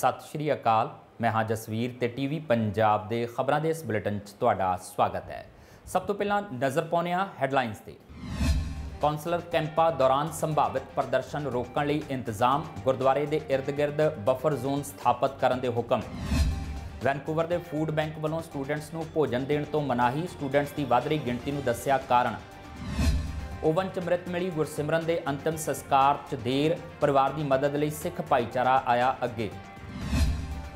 ਸਤਿ ਸ਼੍ਰੀ ਅਕਾਲ ਮੈਂ ਹਾਂ ਜਸਵੀਰ ਤੇ ਟੀਵੀ ਪੰਜਾਬ ਦੇ ਖਬਰਾਂ ਦੇ ਇਸ ਬੁਲੇਟਿਨ 'ਚ ਤੁਹਾਡਾ ਸਵਾਗਤ ਹੈ ਸਭ ਤੋਂ ਪਹਿਲਾਂ ਨਜ਼ਰ ਪਾਉਂਦੇ ਹਾਂ ਹੈਡਲਾਈਨਸ ਤੇ ਕੌਂਸਲਰ ਕੈਂਪਾ ਦੌਰਾਨ ਸੰਭਾਵਿਤ ਪ੍ਰਦਰਸ਼ਨ ਰੋਕਣ ਲਈ ਇੰਤਜ਼ਾਮ ਗੁਰਦੁਆਰੇ ਦੇ ird-gird ਬਫਰ ਜ਼ੋਨ ਸਥਾਪਿਤ ਕਰਨ ਦੇ ਹੁਕਮ ਵੈਨਕੂਵਰ ਦੇ ਫੂਡ ਬੈਂਕ ਵੱਲੋਂ ਸਟੂਡੈਂਟਸ ਨੂੰ ਭੋਜਨ ਦੇਣ ਤੋਂ ਮਨਾਹੀ ਸਟੂਡੈਂਟਸ ਦੀ ਵੱਧ ਰਹੀ ਗਿਣਤੀ ਨੂੰ ਦੱਸਿਆ ਕਾਰਨ ਓਵਨ ਚ ਮ੍ਰਿਤ ਮਿਲੀ ਗੁਰਸਿਮਰਨ ਦੇ ਅੰਤਮ ਸੰਸਕਾਰ ਚ ਦੇਰ ਪਰਿਵਾਰ ਦੀ ਮਦਦ ਲਈ ਸਿੱਖ ਭਾਈਚਾਰਾ ਆਇਆ ਅੱਗੇ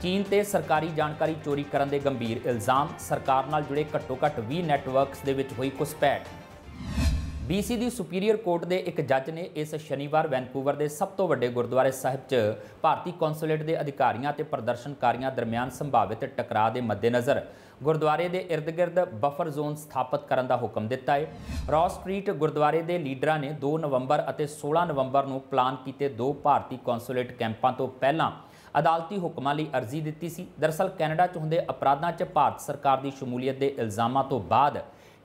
ਚੀਨ ਤੇ ਸਰਕਾਰੀ ਜਾਣਕਾਰੀ ਚੋਰੀ ਕਰਨ ਦੇ ਗੰਭੀਰ ਇਲਜ਼ਾਮ ਸਰਕਾਰ ਨਾਲ ਜੁੜੇ ਘੱਟੋ-ਘੱਟ 20 ਨੈਟਵਰਕਸ ਦੇ ਵਿੱਚ ਹੋਈ ਕੁਸਪੈਠ BC ਦੀ ਸੁਪੀਰੀਅਰ ਕੋਰਟ ਦੇ ਇੱਕ ਜੱਜ ਨੇ ਇਸ ਸ਼ਨੀਵਾਰ ਵੈਨਕੂਵਰ ਦੇ ਸਭ ਤੋਂ ਵੱਡੇ ਗੁਰਦੁਆਰੇ ਸਾਹਿਬ 'ਚ ਭਾਰਤੀ ਕੌਂਸੂਲੇਟ ਦੇ ਅਧਿਕਾਰੀਆਂ ਤੇ ਪ੍ਰਦਰਸ਼ਨਕਾਰੀਆਂ ਦਰਮਿਆਨ ਸੰਭਾਵਿਤ ਟਕਰਾਅ ਦੇ ਮੱਦੇਨਜ਼ਰ ਗੁਰਦੁਆਰੇ ਦੇ ird-gird ਬਫਰ ਜ਼ੋਨ ਸਥਾਪਿਤ ਕਰਨ ਦਾ ਹੁਕਮ ਦਿੱਤਾ ਹੈ ਰੌਸ ਸਟਰੀਟ ਗੁਰਦੁਆਰੇ ਦੇ ਲੀਡਰਾਂ ਨੇ 2 ਨਵੰਬਰ ਅਤੇ 16 ਨਵੰਬਰ ਨੂੰ ਪਲਾਨ ਕੀਤੇ ਦੋ ਭਾਰਤੀ ਕੌਂਸੂਲੇਟ ਕੈਂਪਾਂ ਤੋਂ ਪਹਿਲਾਂ ਅਦਾਲਤੀ ਹੁਕਮਾਂ ਲਈ ਅਰਜ਼ੀ ਦਿੱਤੀ ਸੀ ਦਰਸਲ ਕੈਨੇਡਾ 'ਚ ਹੁੰਦੇ ਅਪਰਾਧਾਂ 'ਚ ਭਾਰਤ ਸਰਕਾਰ ਦੀ ਸ਼ਮੂਲੀਅਤ ਦੇ ਇਲਜ਼ਾਮਾਂ ਤੋਂ ਬਾਅਦ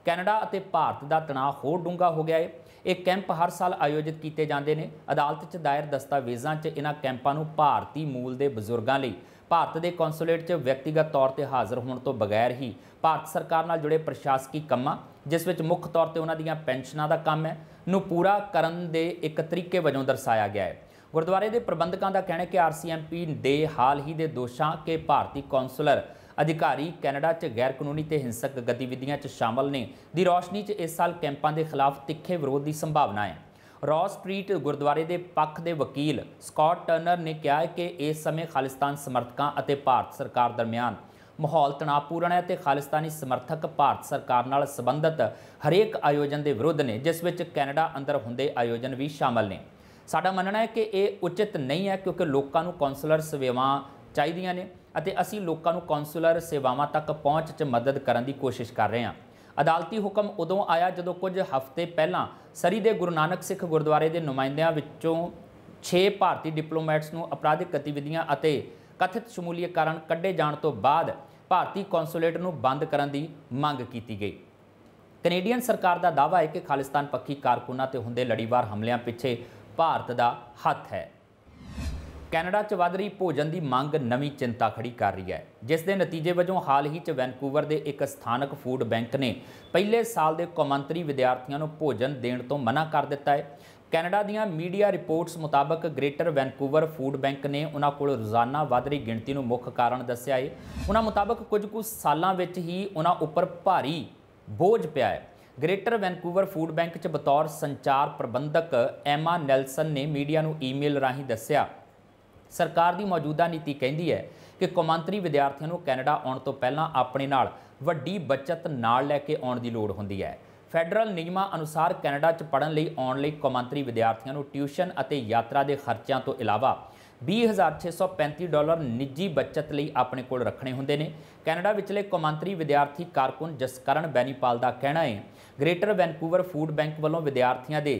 ਕੈਨੇਡਾ ਅਤੇ ਭਾਰਤ ਦਾ ਤਣਾਅ ਹੋਰ ਡੂੰਘਾ ਹੋ ਗਿਆ ਹੈ ਇਹ ਕੈਂਪ ਹਰ ਸਾਲ ਆਯੋਜਿਤ ਕੀਤੇ ਜਾਂਦੇ ਨੇ ਅਦਾਲਤ 'ਚ ਦਾਇਰ ਦਸਤਾਵੇਜ਼ਾਂ 'ਚ ਇਹਨਾਂ ਕੈਂਪਾਂ ਨੂੰ ਭਾਰਤੀ ਮੂਲ ਦੇ ਬਜ਼ੁਰਗਾਂ ਲਈ ਭਾਰਤ ਦੇ ਕੌਂਸੂਲੇਟ 'ਚ ਵਿਅਕਤੀਗਤ ਤੌਰ ਤੇ ਹਾਜ਼ਰ ਹੋਣ ਤੋਂ ਬਗੈਰ ਹੀ ਭਾਰਤ ਸਰਕਾਰ ਨਾਲ ਜੁੜੇ ਪ੍ਰਸ਼ਾਸਕੀ ਕੰਮਾਂ ਜਿਸ ਵਿੱਚ ਮੁੱਖ ਤੌਰ ਤੇ ਉਹਨਾਂ ਦੀਆਂ ਪੈਨਸ਼ਨਾਂ ਦਾ ਕੰਮ ਹੈ ਨੂੰ ਪੂਰਾ ਕਰਨ ਦੇ ਇੱਕ ਤਰੀਕੇ ਵਜੋਂ ਦਰਸਾਇਆ ਗਿਆ ਹੈ ਗੁਰਦੁਆਰੇ ਦੇ ਪ੍ਰਬੰਧਕਾਂ ਦਾ ਕਹਿਣਾ ਹੈ ਕਿ ਆਰਸੀਐਮਪੀ ਦੇ ਹਾਲ ਹੀ ਦੇ ਦੋਸ਼ਾਂ ਕਿ ਭਾਰਤੀ ਕੌਂਸਲਰ ਅਧਿਕਾਰੀ ਕੈਨੇਡਾ 'ਚ ਗੈਰ ਕਾਨੂੰਨੀ ਤੇ ਹਿੰਸਕ ਗਤੀਵਿਧੀਆਂ 'ਚ ਸ਼ਾਮਲ ਨੇ ਦੀ ਰੋਸ਼ਨੀ 'ਚ ਇਸ ਸਾਲ ਕੈਂਪਾਂ ਦੇ ਖਿਲਾਫ ਤਿੱਖੇ ਵਿਰੋਧ ਦੀ ਸੰਭਾਵਨਾ ਹੈ ਰੌਸ ਸਟਰੀਟ ਗੁਰਦੁਆਰੇ ਦੇ ਪੱਖ ਦੇ ਵਕੀਲ ਸਕਾਟ ਟਰਨਰ ਨੇ ਕਿਹਾ ਕਿ ਇਸ ਸਮੇਂ ਖਾਲਿਸਤਾਨ ਸਮਰਥਕਾਂ ਅਤੇ ਭਾਰਤ ਸਰਕਾਰ ਦਰਮਿਆਨ ਮਾਹੌਲ ਤਣਾਅਪੂਰਨ ਹੈ ਤੇ ਖਾਲਿਸਤਾਨੀ ਸਮਰਥਕ ਭਾਰਤ ਸਰਕਾਰ ਨਾਲ ਸੰਬੰਧਿਤ ਹਰੇਕ ਆਯੋਜਨ ਦੇ ਵਿਰੁੱਧ ਨੇ ਜਿਸ ਵਿੱਚ ਕੈਨੇਡਾ ਅੰਦਰ ਹੁੰਦੇ ਆਯੋਜਨ ਵੀ ਸ਼ਾਮਲ ਨੇ ਸਾਡਾ ਮੰਨਣਾ ਹੈ ਕਿ ਇਹ ਉਚਿਤ ਨਹੀਂ ਹੈ ਕਿਉਂਕਿ ਲੋਕਾਂ ਨੂੰ ਕਾਉਂਸਲਰ ਸੇਵਾਵਾਂ ਚਾਹੀਦੀਆਂ ਨੇ ਅਤੇ ਅਸੀਂ ਲੋਕਾਂ ਨੂੰ ਕਾਉਂਸਲਰ ਸੇਵਾਵਾਂ ਤੱਕ ਪਹੁੰਚ 'ਚ ਮਦਦ ਕਰਨ ਦੀ ਕੋਸ਼ਿਸ਼ ਕਰ ਰਹੇ ਹਾਂ ਅਦਾਲਤੀ ਹੁਕਮ ਉਦੋਂ ਆਇਆ ਜਦੋਂ ਕੁਝ ਹਫ਼ਤੇ ਪਹਿਲਾਂ ਸਰੀ ਦੇ ਗੁਰੂ ਨਾਨਕ ਸਿੱਖ ਗੁਰਦੁਆਰੇ ਦੇ ਨੁਮਾਇੰਦਿਆਂ ਵਿੱਚੋਂ 6 ਭਾਰਤੀ ਡਿਪਲੋਮੈਟਸ ਨੂੰ ਅਪਰਾਧਿਕ ਗਤੀਵਿਧੀਆਂ ਅਤੇ ਕਥਿਤ ਸ਼ਮੂਲੀਅਤ ਕਾਰਨ ਕੱਢੇ ਜਾਣ ਤੋਂ ਬਾਅਦ ਭਾਰਤੀ ਕੌਂਸੂਲੇਟ ਨੂੰ ਬੰਦ ਕਰਨ ਦੀ ਮੰਗ ਕੀਤੀ ਗਈ ਕੈਨੇਡੀਅਨ ਸਰਕਾਰ ਦਾ ਦਾਅਵਾ ਹੈ ਕਿ ਖਾਲਿਸਤਾਨ ਪੱਖੀ ਕਾਰਕੁਨਾਂ ਤੇ ਹੁੰਦੇ ਲੜੀਵਾਰ ਹਮਲਿਆਂ ਪਿੱਛੇ ਭਾਰਤ ਦਾ ਹੱਥ ਹੈ ਕੈਨੇਡਾ 'ਚ ਵੱਧ ਰਹੀ ਭੋਜਨ ਦੀ ਮੰਗ ਨਵੀਂ ਚਿੰਤਾ ਖੜੀ ਕਰ ਰਹੀ ਹੈ ਜਿਸ ਦੇ ਨਤੀਜੇ ਵਜੋਂ ਹਾਲ ਹੀ 'ਚ ਵੈਨਕੂਵਰ ਦੇ ਇੱਕ ਸਥਾਨਕ ਫੂਡ ਬੈਂਕ ਨੇ ਪਹਿਲੇ ਸਾਲ ਦੇ ਕੌਮਾਂਤਰੀ ਵਿਦਿਆਰਥੀਆਂ ਨੂੰ ਭੋਜਨ ਦੇਣ ਤੋਂ ਮਨਾ ਕਰ ਦਿੱਤਾ ਹੈ ਕੈਨੇਡਾ ਦੀਆਂ ਮੀਡੀਆ ਰਿਪੋਰਟਸ ਮੁਤਾਬਕ ਗ੍ਰੇਟਰ ਵੈਨਕੂਵਰ ਫੂਡ ਬੈਂਕ ਨੇ ਉਹਨਾਂ ਕੋਲ ਰੋਜ਼ਾਨਾ ਵਧ ਰਹੀ ਗਿਣਤੀ ਨੂੰ ਮੁੱਖ ਕਾਰਨ ਦੱਸਿਆ ਹੈ ਉਹਨਾਂ ਮੁਤਾਬਕ ਕੁਝ ਕੁ ਸਾਲਾਂ ਵਿੱਚ ਹੀ ਉਹਨਾਂ ਉੱਪਰ ਭਾਰੀ ਬੋਝ ਪਿਆ ਹੈ ਗ੍ਰੇਟਰ ਵੈਨਕੂਵਰ ਫੂਡ ਬੈਂਕ 'ਚ ਬਤੌਰ ਸੰਚਾਰ ਪ੍ਰਬੰਧਕ ਐਮਾ ਨੈਲਸਨ ਨੇ ਮੀਡੀਆ ਨੂੰ ਈਮੇਲ ਰਾਹੀਂ ਦੱਸਿਆ ਸਰਕਾਰ ਦੀ ਮੌਜੂਦਾ ਨੀਤੀ ਕਹਿੰਦੀ ਹੈ ਕਿ ਕੌਮਾਂਤਰੀ ਵਿਦਿਆਰਥੀਆਂ ਨੂੰ ਕੈਨੇਡਾ ਆਉਣ ਤੋਂ ਪਹਿਲਾਂ ਆਪਣੇ ਨਾਲ ਵੱਡੀ ਬਚਤ ਨਾਲ ਲੈ ਕੇ ਆਉਣ ਦੀ ਲੋੜ ਹੁੰਦੀ ਹੈ ਫੈਡਰਲ ਨਿਯਮਾਂ ਅਨੁਸਾਰ ਕੈਨੇਡਾ 'ਚ ਪੜਨ ਲਈ ਆਉਣ ਲਈ ਕੌਮਾਂਤਰੀ ਵਿਦਿਆਰਥੀਆਂ ਨੂੰ ਟਿਊਸ਼ਨ ਅਤੇ ਯਾਤਰਾ ਦੇ ਖਰਚਿਆਂ ਤੋਂ ਇਲਾਵਾ 20635 ਡਾਲਰ ਨਿੱਜੀ ਬਚਤ ਲਈ ਆਪਣੇ ਕੋਲ ਰੱਖਣੇ ਹੁੰਦੇ ਨੇ ਕੈਨੇਡਾ ਵਿਚਲੇ ਕਮਾਂਤਰੀ ਵਿਦਿਆਰਥੀ ਕਾਰਕੁਨ ਜਸਕਰਨ ਬੈਨੀਪਾਲ ਦਾ ਕਹਿਣਾ ਹੈ ਗ੍ਰੇਟਰ ਵੈਨਕੂਵਰ ਫੂਡ ਬੈਂਕ ਵੱਲੋਂ ਵਿਦਿਆਰਥੀਆਂ ਦੇ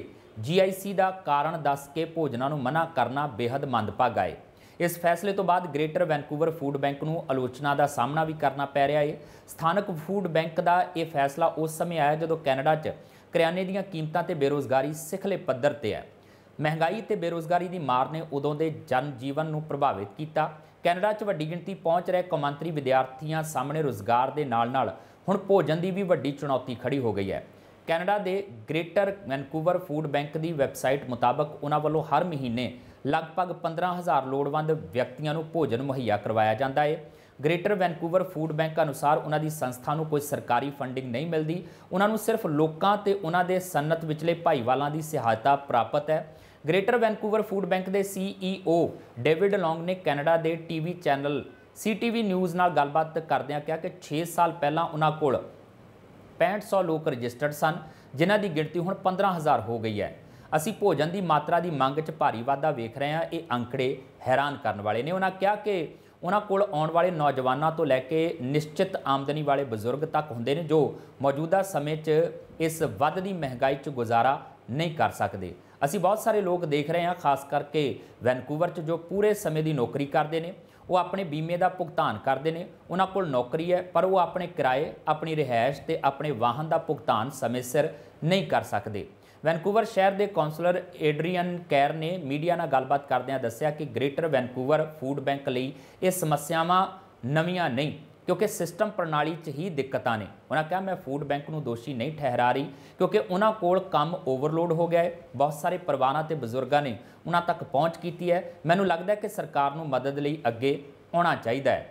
ਜੀਆਈਸੀ ਦਾ ਕਾਰਨ ਦੱਸ ਕੇ ਭੋਜਨਾਂ ਨੂੰ ਮਨਾ ਕਰਨਾ ਬੇहद ਮੰਦਭਾਗਾ ਹੈ ਇਸ ਫੈਸਲੇ ਤੋਂ ਬਾਅਦ ਗ੍ਰੇਟਰ ਵੈਨਕੂਵਰ ਫੂਡ ਬੈਂਕ ਨੂੰ ਆਲੋਚਨਾ ਦਾ ਸਾਹਮਣਾ ਵੀ ਕਰਨਾ ਪੈ ਰਿਹਾ ਹੈ ਸਥਾਨਕ ਫੂਡ ਬੈਂਕ ਦਾ ਇਹ ਫੈਸਲਾ ਉਸ ਸਮੇਂ ਆਇਆ ਜਦੋਂ ਕੈਨੇਡਾ 'ਚ ਕਰਿਆਨੇ ਦੀਆਂ ਕੀਮਤਾਂ ਤੇ ਬੇਰੋਜ਼ਗਾਰੀ ਸਿਖਲੇ ਪੱਧਰ ਤੇ ਹੈ ਮਹਿੰਗਾਈ ਤੇ ਬੇਰੋਜ਼ਗਾਰੀ ਦੀ ਮਾਰ ਨੇ ਉਦੋਂ ਦੇ ਜਨ ਜੀਵਨ ਨੂੰ ਪ੍ਰਭਾਵਿਤ ਕੀਤਾ ਕੈਨੇਡਾ 'ਚ ਵੱਡੀ ਗਿਣਤੀ ਪਹੁੰਚ ਰਹੇ ਕਮੰਤਰੀ ਵਿਦਿਆਰਥੀਆਂ ਸਾਹਮਣੇ ਰੋਜ਼ਗਾਰ ਦੇ ਨਾਲ-ਨਾਲ ਹੁਣ ਭੋਜਨ ਦੀ ਵੀ ਵੱਡੀ ਚੁਣੌਤੀ ਖੜੀ ਹੋ ਗਈ ਹੈ ਕੈਨੇਡਾ ਦੇ ਗ੍ਰੇਟਰ ਵੈਨਕੂਵਰ ਫੂਡ ਬੈਂਕ ਦੀ ਵੈਬਸਾਈਟ ਮੁਤਾਬਕ ਉਹਨਾਂ ਵੱਲੋਂ ਹਰ ਮਹੀਨੇ ਲਗਭਗ 15000 ਲੋੜਵੰਦ ਵਿਅਕਤੀਆਂ ਨੂੰ ਭੋਜਨ ਮੁਹੱਈਆ ਕਰਵਾਇਆ ਜਾਂਦਾ ਹੈ ਗ੍ਰੇਟਰ ਵੈਨਕੂਵਰ ਫੂਡ ਬੈਂਕ ਅਨੁਸਾਰ ਉਹਨਾਂ ਦੀ ਸੰਸਥਾ ਨੂੰ ਕੋਈ ਸਰਕਾਰੀ ਫੰਡਿੰਗ ਨਹੀਂ ਮਿਲਦੀ ਉਹਨਾਂ ਨੂੰ ਸਿਰਫ ਲੋਕਾਂ ਤੇ ਉਹਨਾਂ ਦੇ ਸਨਤ ਵਿਚਲੇ ਭਾਈਵਾਲਾਂ ਦੀ ਸਹਾਇਤਾ ਪ੍ਰਾਪਤ ਹੈ ਗ੍ਰੇਟਰ ਵੈਨਕੂਵਰ ਫੂਡ ਬੈਂਕ ਦੇ ਸੀਈਓ ਡੇਵਿਡ ਲੌਂਗ ਨੇ ਕੈਨੇਡਾ ਦੇ ਟੀਵੀ ਚੈਨਲ ਸੀਟੀਵੀ ਨਿਊਜ਼ ਨਾਲ ਗੱਲਬਾਤ ਕਰਦਿਆਂ ਕਿਹਾ ਕਿ 6 ਸਾਲ ਪਹਿਲਾਂ ਉਹਨਾਂ ਕੋਲ 6500 ਲੋਕ ਰਜਿਸਟਰਡ ਸਨ ਜਿਨ੍ਹਾਂ ਦੀ ਗਿਣਤੀ ਹੁਣ 15000 ਹੋ ਗਈ ਹੈ ਅਸੀਂ ਭੋਜਨ ਦੀ ਮਾਤਰਾ ਦੀ ਮੰਗ 'ਚ ਭਾਰੀ ਵਾਧਾ ਵੇਖ ਰਹੇ ਹਾਂ ਇਹ ਅੰਕੜੇ ਹੈਰਾਨ ਕਰਨ ਵਾਲੇ ਨੇ ਉਹਨਾਂ ਕਿਹਾ ਕਿ ਉਹਨਾਂ ਕੋਲ ਆਉਣ ਵਾਲੇ ਨੌਜਵਾਨਾਂ ਤੋਂ ਲੈ ਕੇ ਨਿਸ਼ਚਿਤ ਆਮਦਨੀ ਵਾਲੇ ਬਜ਼ੁਰਗ ਤੱਕ ਹੁੰਦੇ ਨੇ ਜੋ ਮੌਜੂਦਾ ਸਮੇਂ 'ਚ ਇਸ ਵੱਧਦੀ ਮਹਿੰਗਾਈ 'ਚ ਗੁਜ਼ਾਰਾ ਨਹੀਂ ਕਰ ਸਕਦੇ ਅਸੀਂ ਬਹੁਤ ਸਾਰੇ ਲੋਕ ਦੇਖ ਰਹੇ ਹਾਂ ਖਾਸ ਕਰਕੇ ਵੈਨਕੂਵਰ 'ਚ ਜੋ ਪੂਰੇ ਸਮੇਂ ਦੀ ਨੌਕਰੀ ਕਰਦੇ ਨੇ ਉਹ ਆਪਣੇ ਬੀਮੇ ਦਾ ਭੁਗਤਾਨ ਕਰਦੇ ਨੇ ਉਹਨਾਂ ਕੋਲ ਨੌਕਰੀ ਹੈ ਪਰ ਉਹ ਆਪਣੇ ਕਿਰਾਏ ਆਪਣੀ ਰਿਹائش ਤੇ ਆਪਣੇ ਵਾਹਨ ਦਾ ਭੁਗਤਾਨ ਸਮੇਂ ਸਿਰ ਨਹੀਂ ਕਰ ਸਕਦੇ ਵੈਨਕੂਵਰ ਸ਼ਹਿਰ ਦੇ ਕਾਉਂਸਲਰ ਐਡਰੀਅਨ ਕੈਰ ਨੇ ਮੀਡੀਆ ਨਾਲ ਗੱਲਬਾਤ ਕਰਦਿਆਂ ਦੱਸਿਆ ਕਿ ਗ੍ਰੇਟਰ ਵੈਨਕੂਵਰ ਫੂਡ ਬੈਂਕ ਲਈ ਇਹ ਸਮੱਸਿਆਵਾਂ ਨਵੀਆਂ ਨਹੀਂ ਕਿਉਂਕਿ ਸਿਸਟਮ ਪ੍ਰਣਾਲੀ 'ਚ ਹੀ ਦਿੱਕਤਾਂ ਨੇ ਉਹਨਾਂ ਕਹਿੰਦਾ ਮੈਂ ਫੂਡ ਬੈਂਕ ਨੂੰ ਦੋਸ਼ੀ ਨਹੀਂ ਠਹਿਰਾ ਰਹੀ ਕਿਉਂਕਿ ਉਹਨਾਂ ਕੋਲ ਕੰਮ ਓਵਰਲੋਡ ਹੋ ਗਿਆ ਹੈ ਬਹੁਤ ਸਾਰੇ ਪਰਿਵਾਰਾਂ ਤੇ ਬਜ਼ੁਰਗਾਂ ਨੇ ਉਹਨਾਂ ਤੱਕ ਪਹੁੰਚ ਕੀਤੀ ਹੈ ਮੈਨੂੰ ਲੱਗਦਾ ਹੈ ਕਿ ਸਰਕਾਰ ਨੂੰ ਮਦਦ ਲਈ ਅੱਗੇ ਆਉਣਾ ਚਾਹੀਦਾ ਹੈ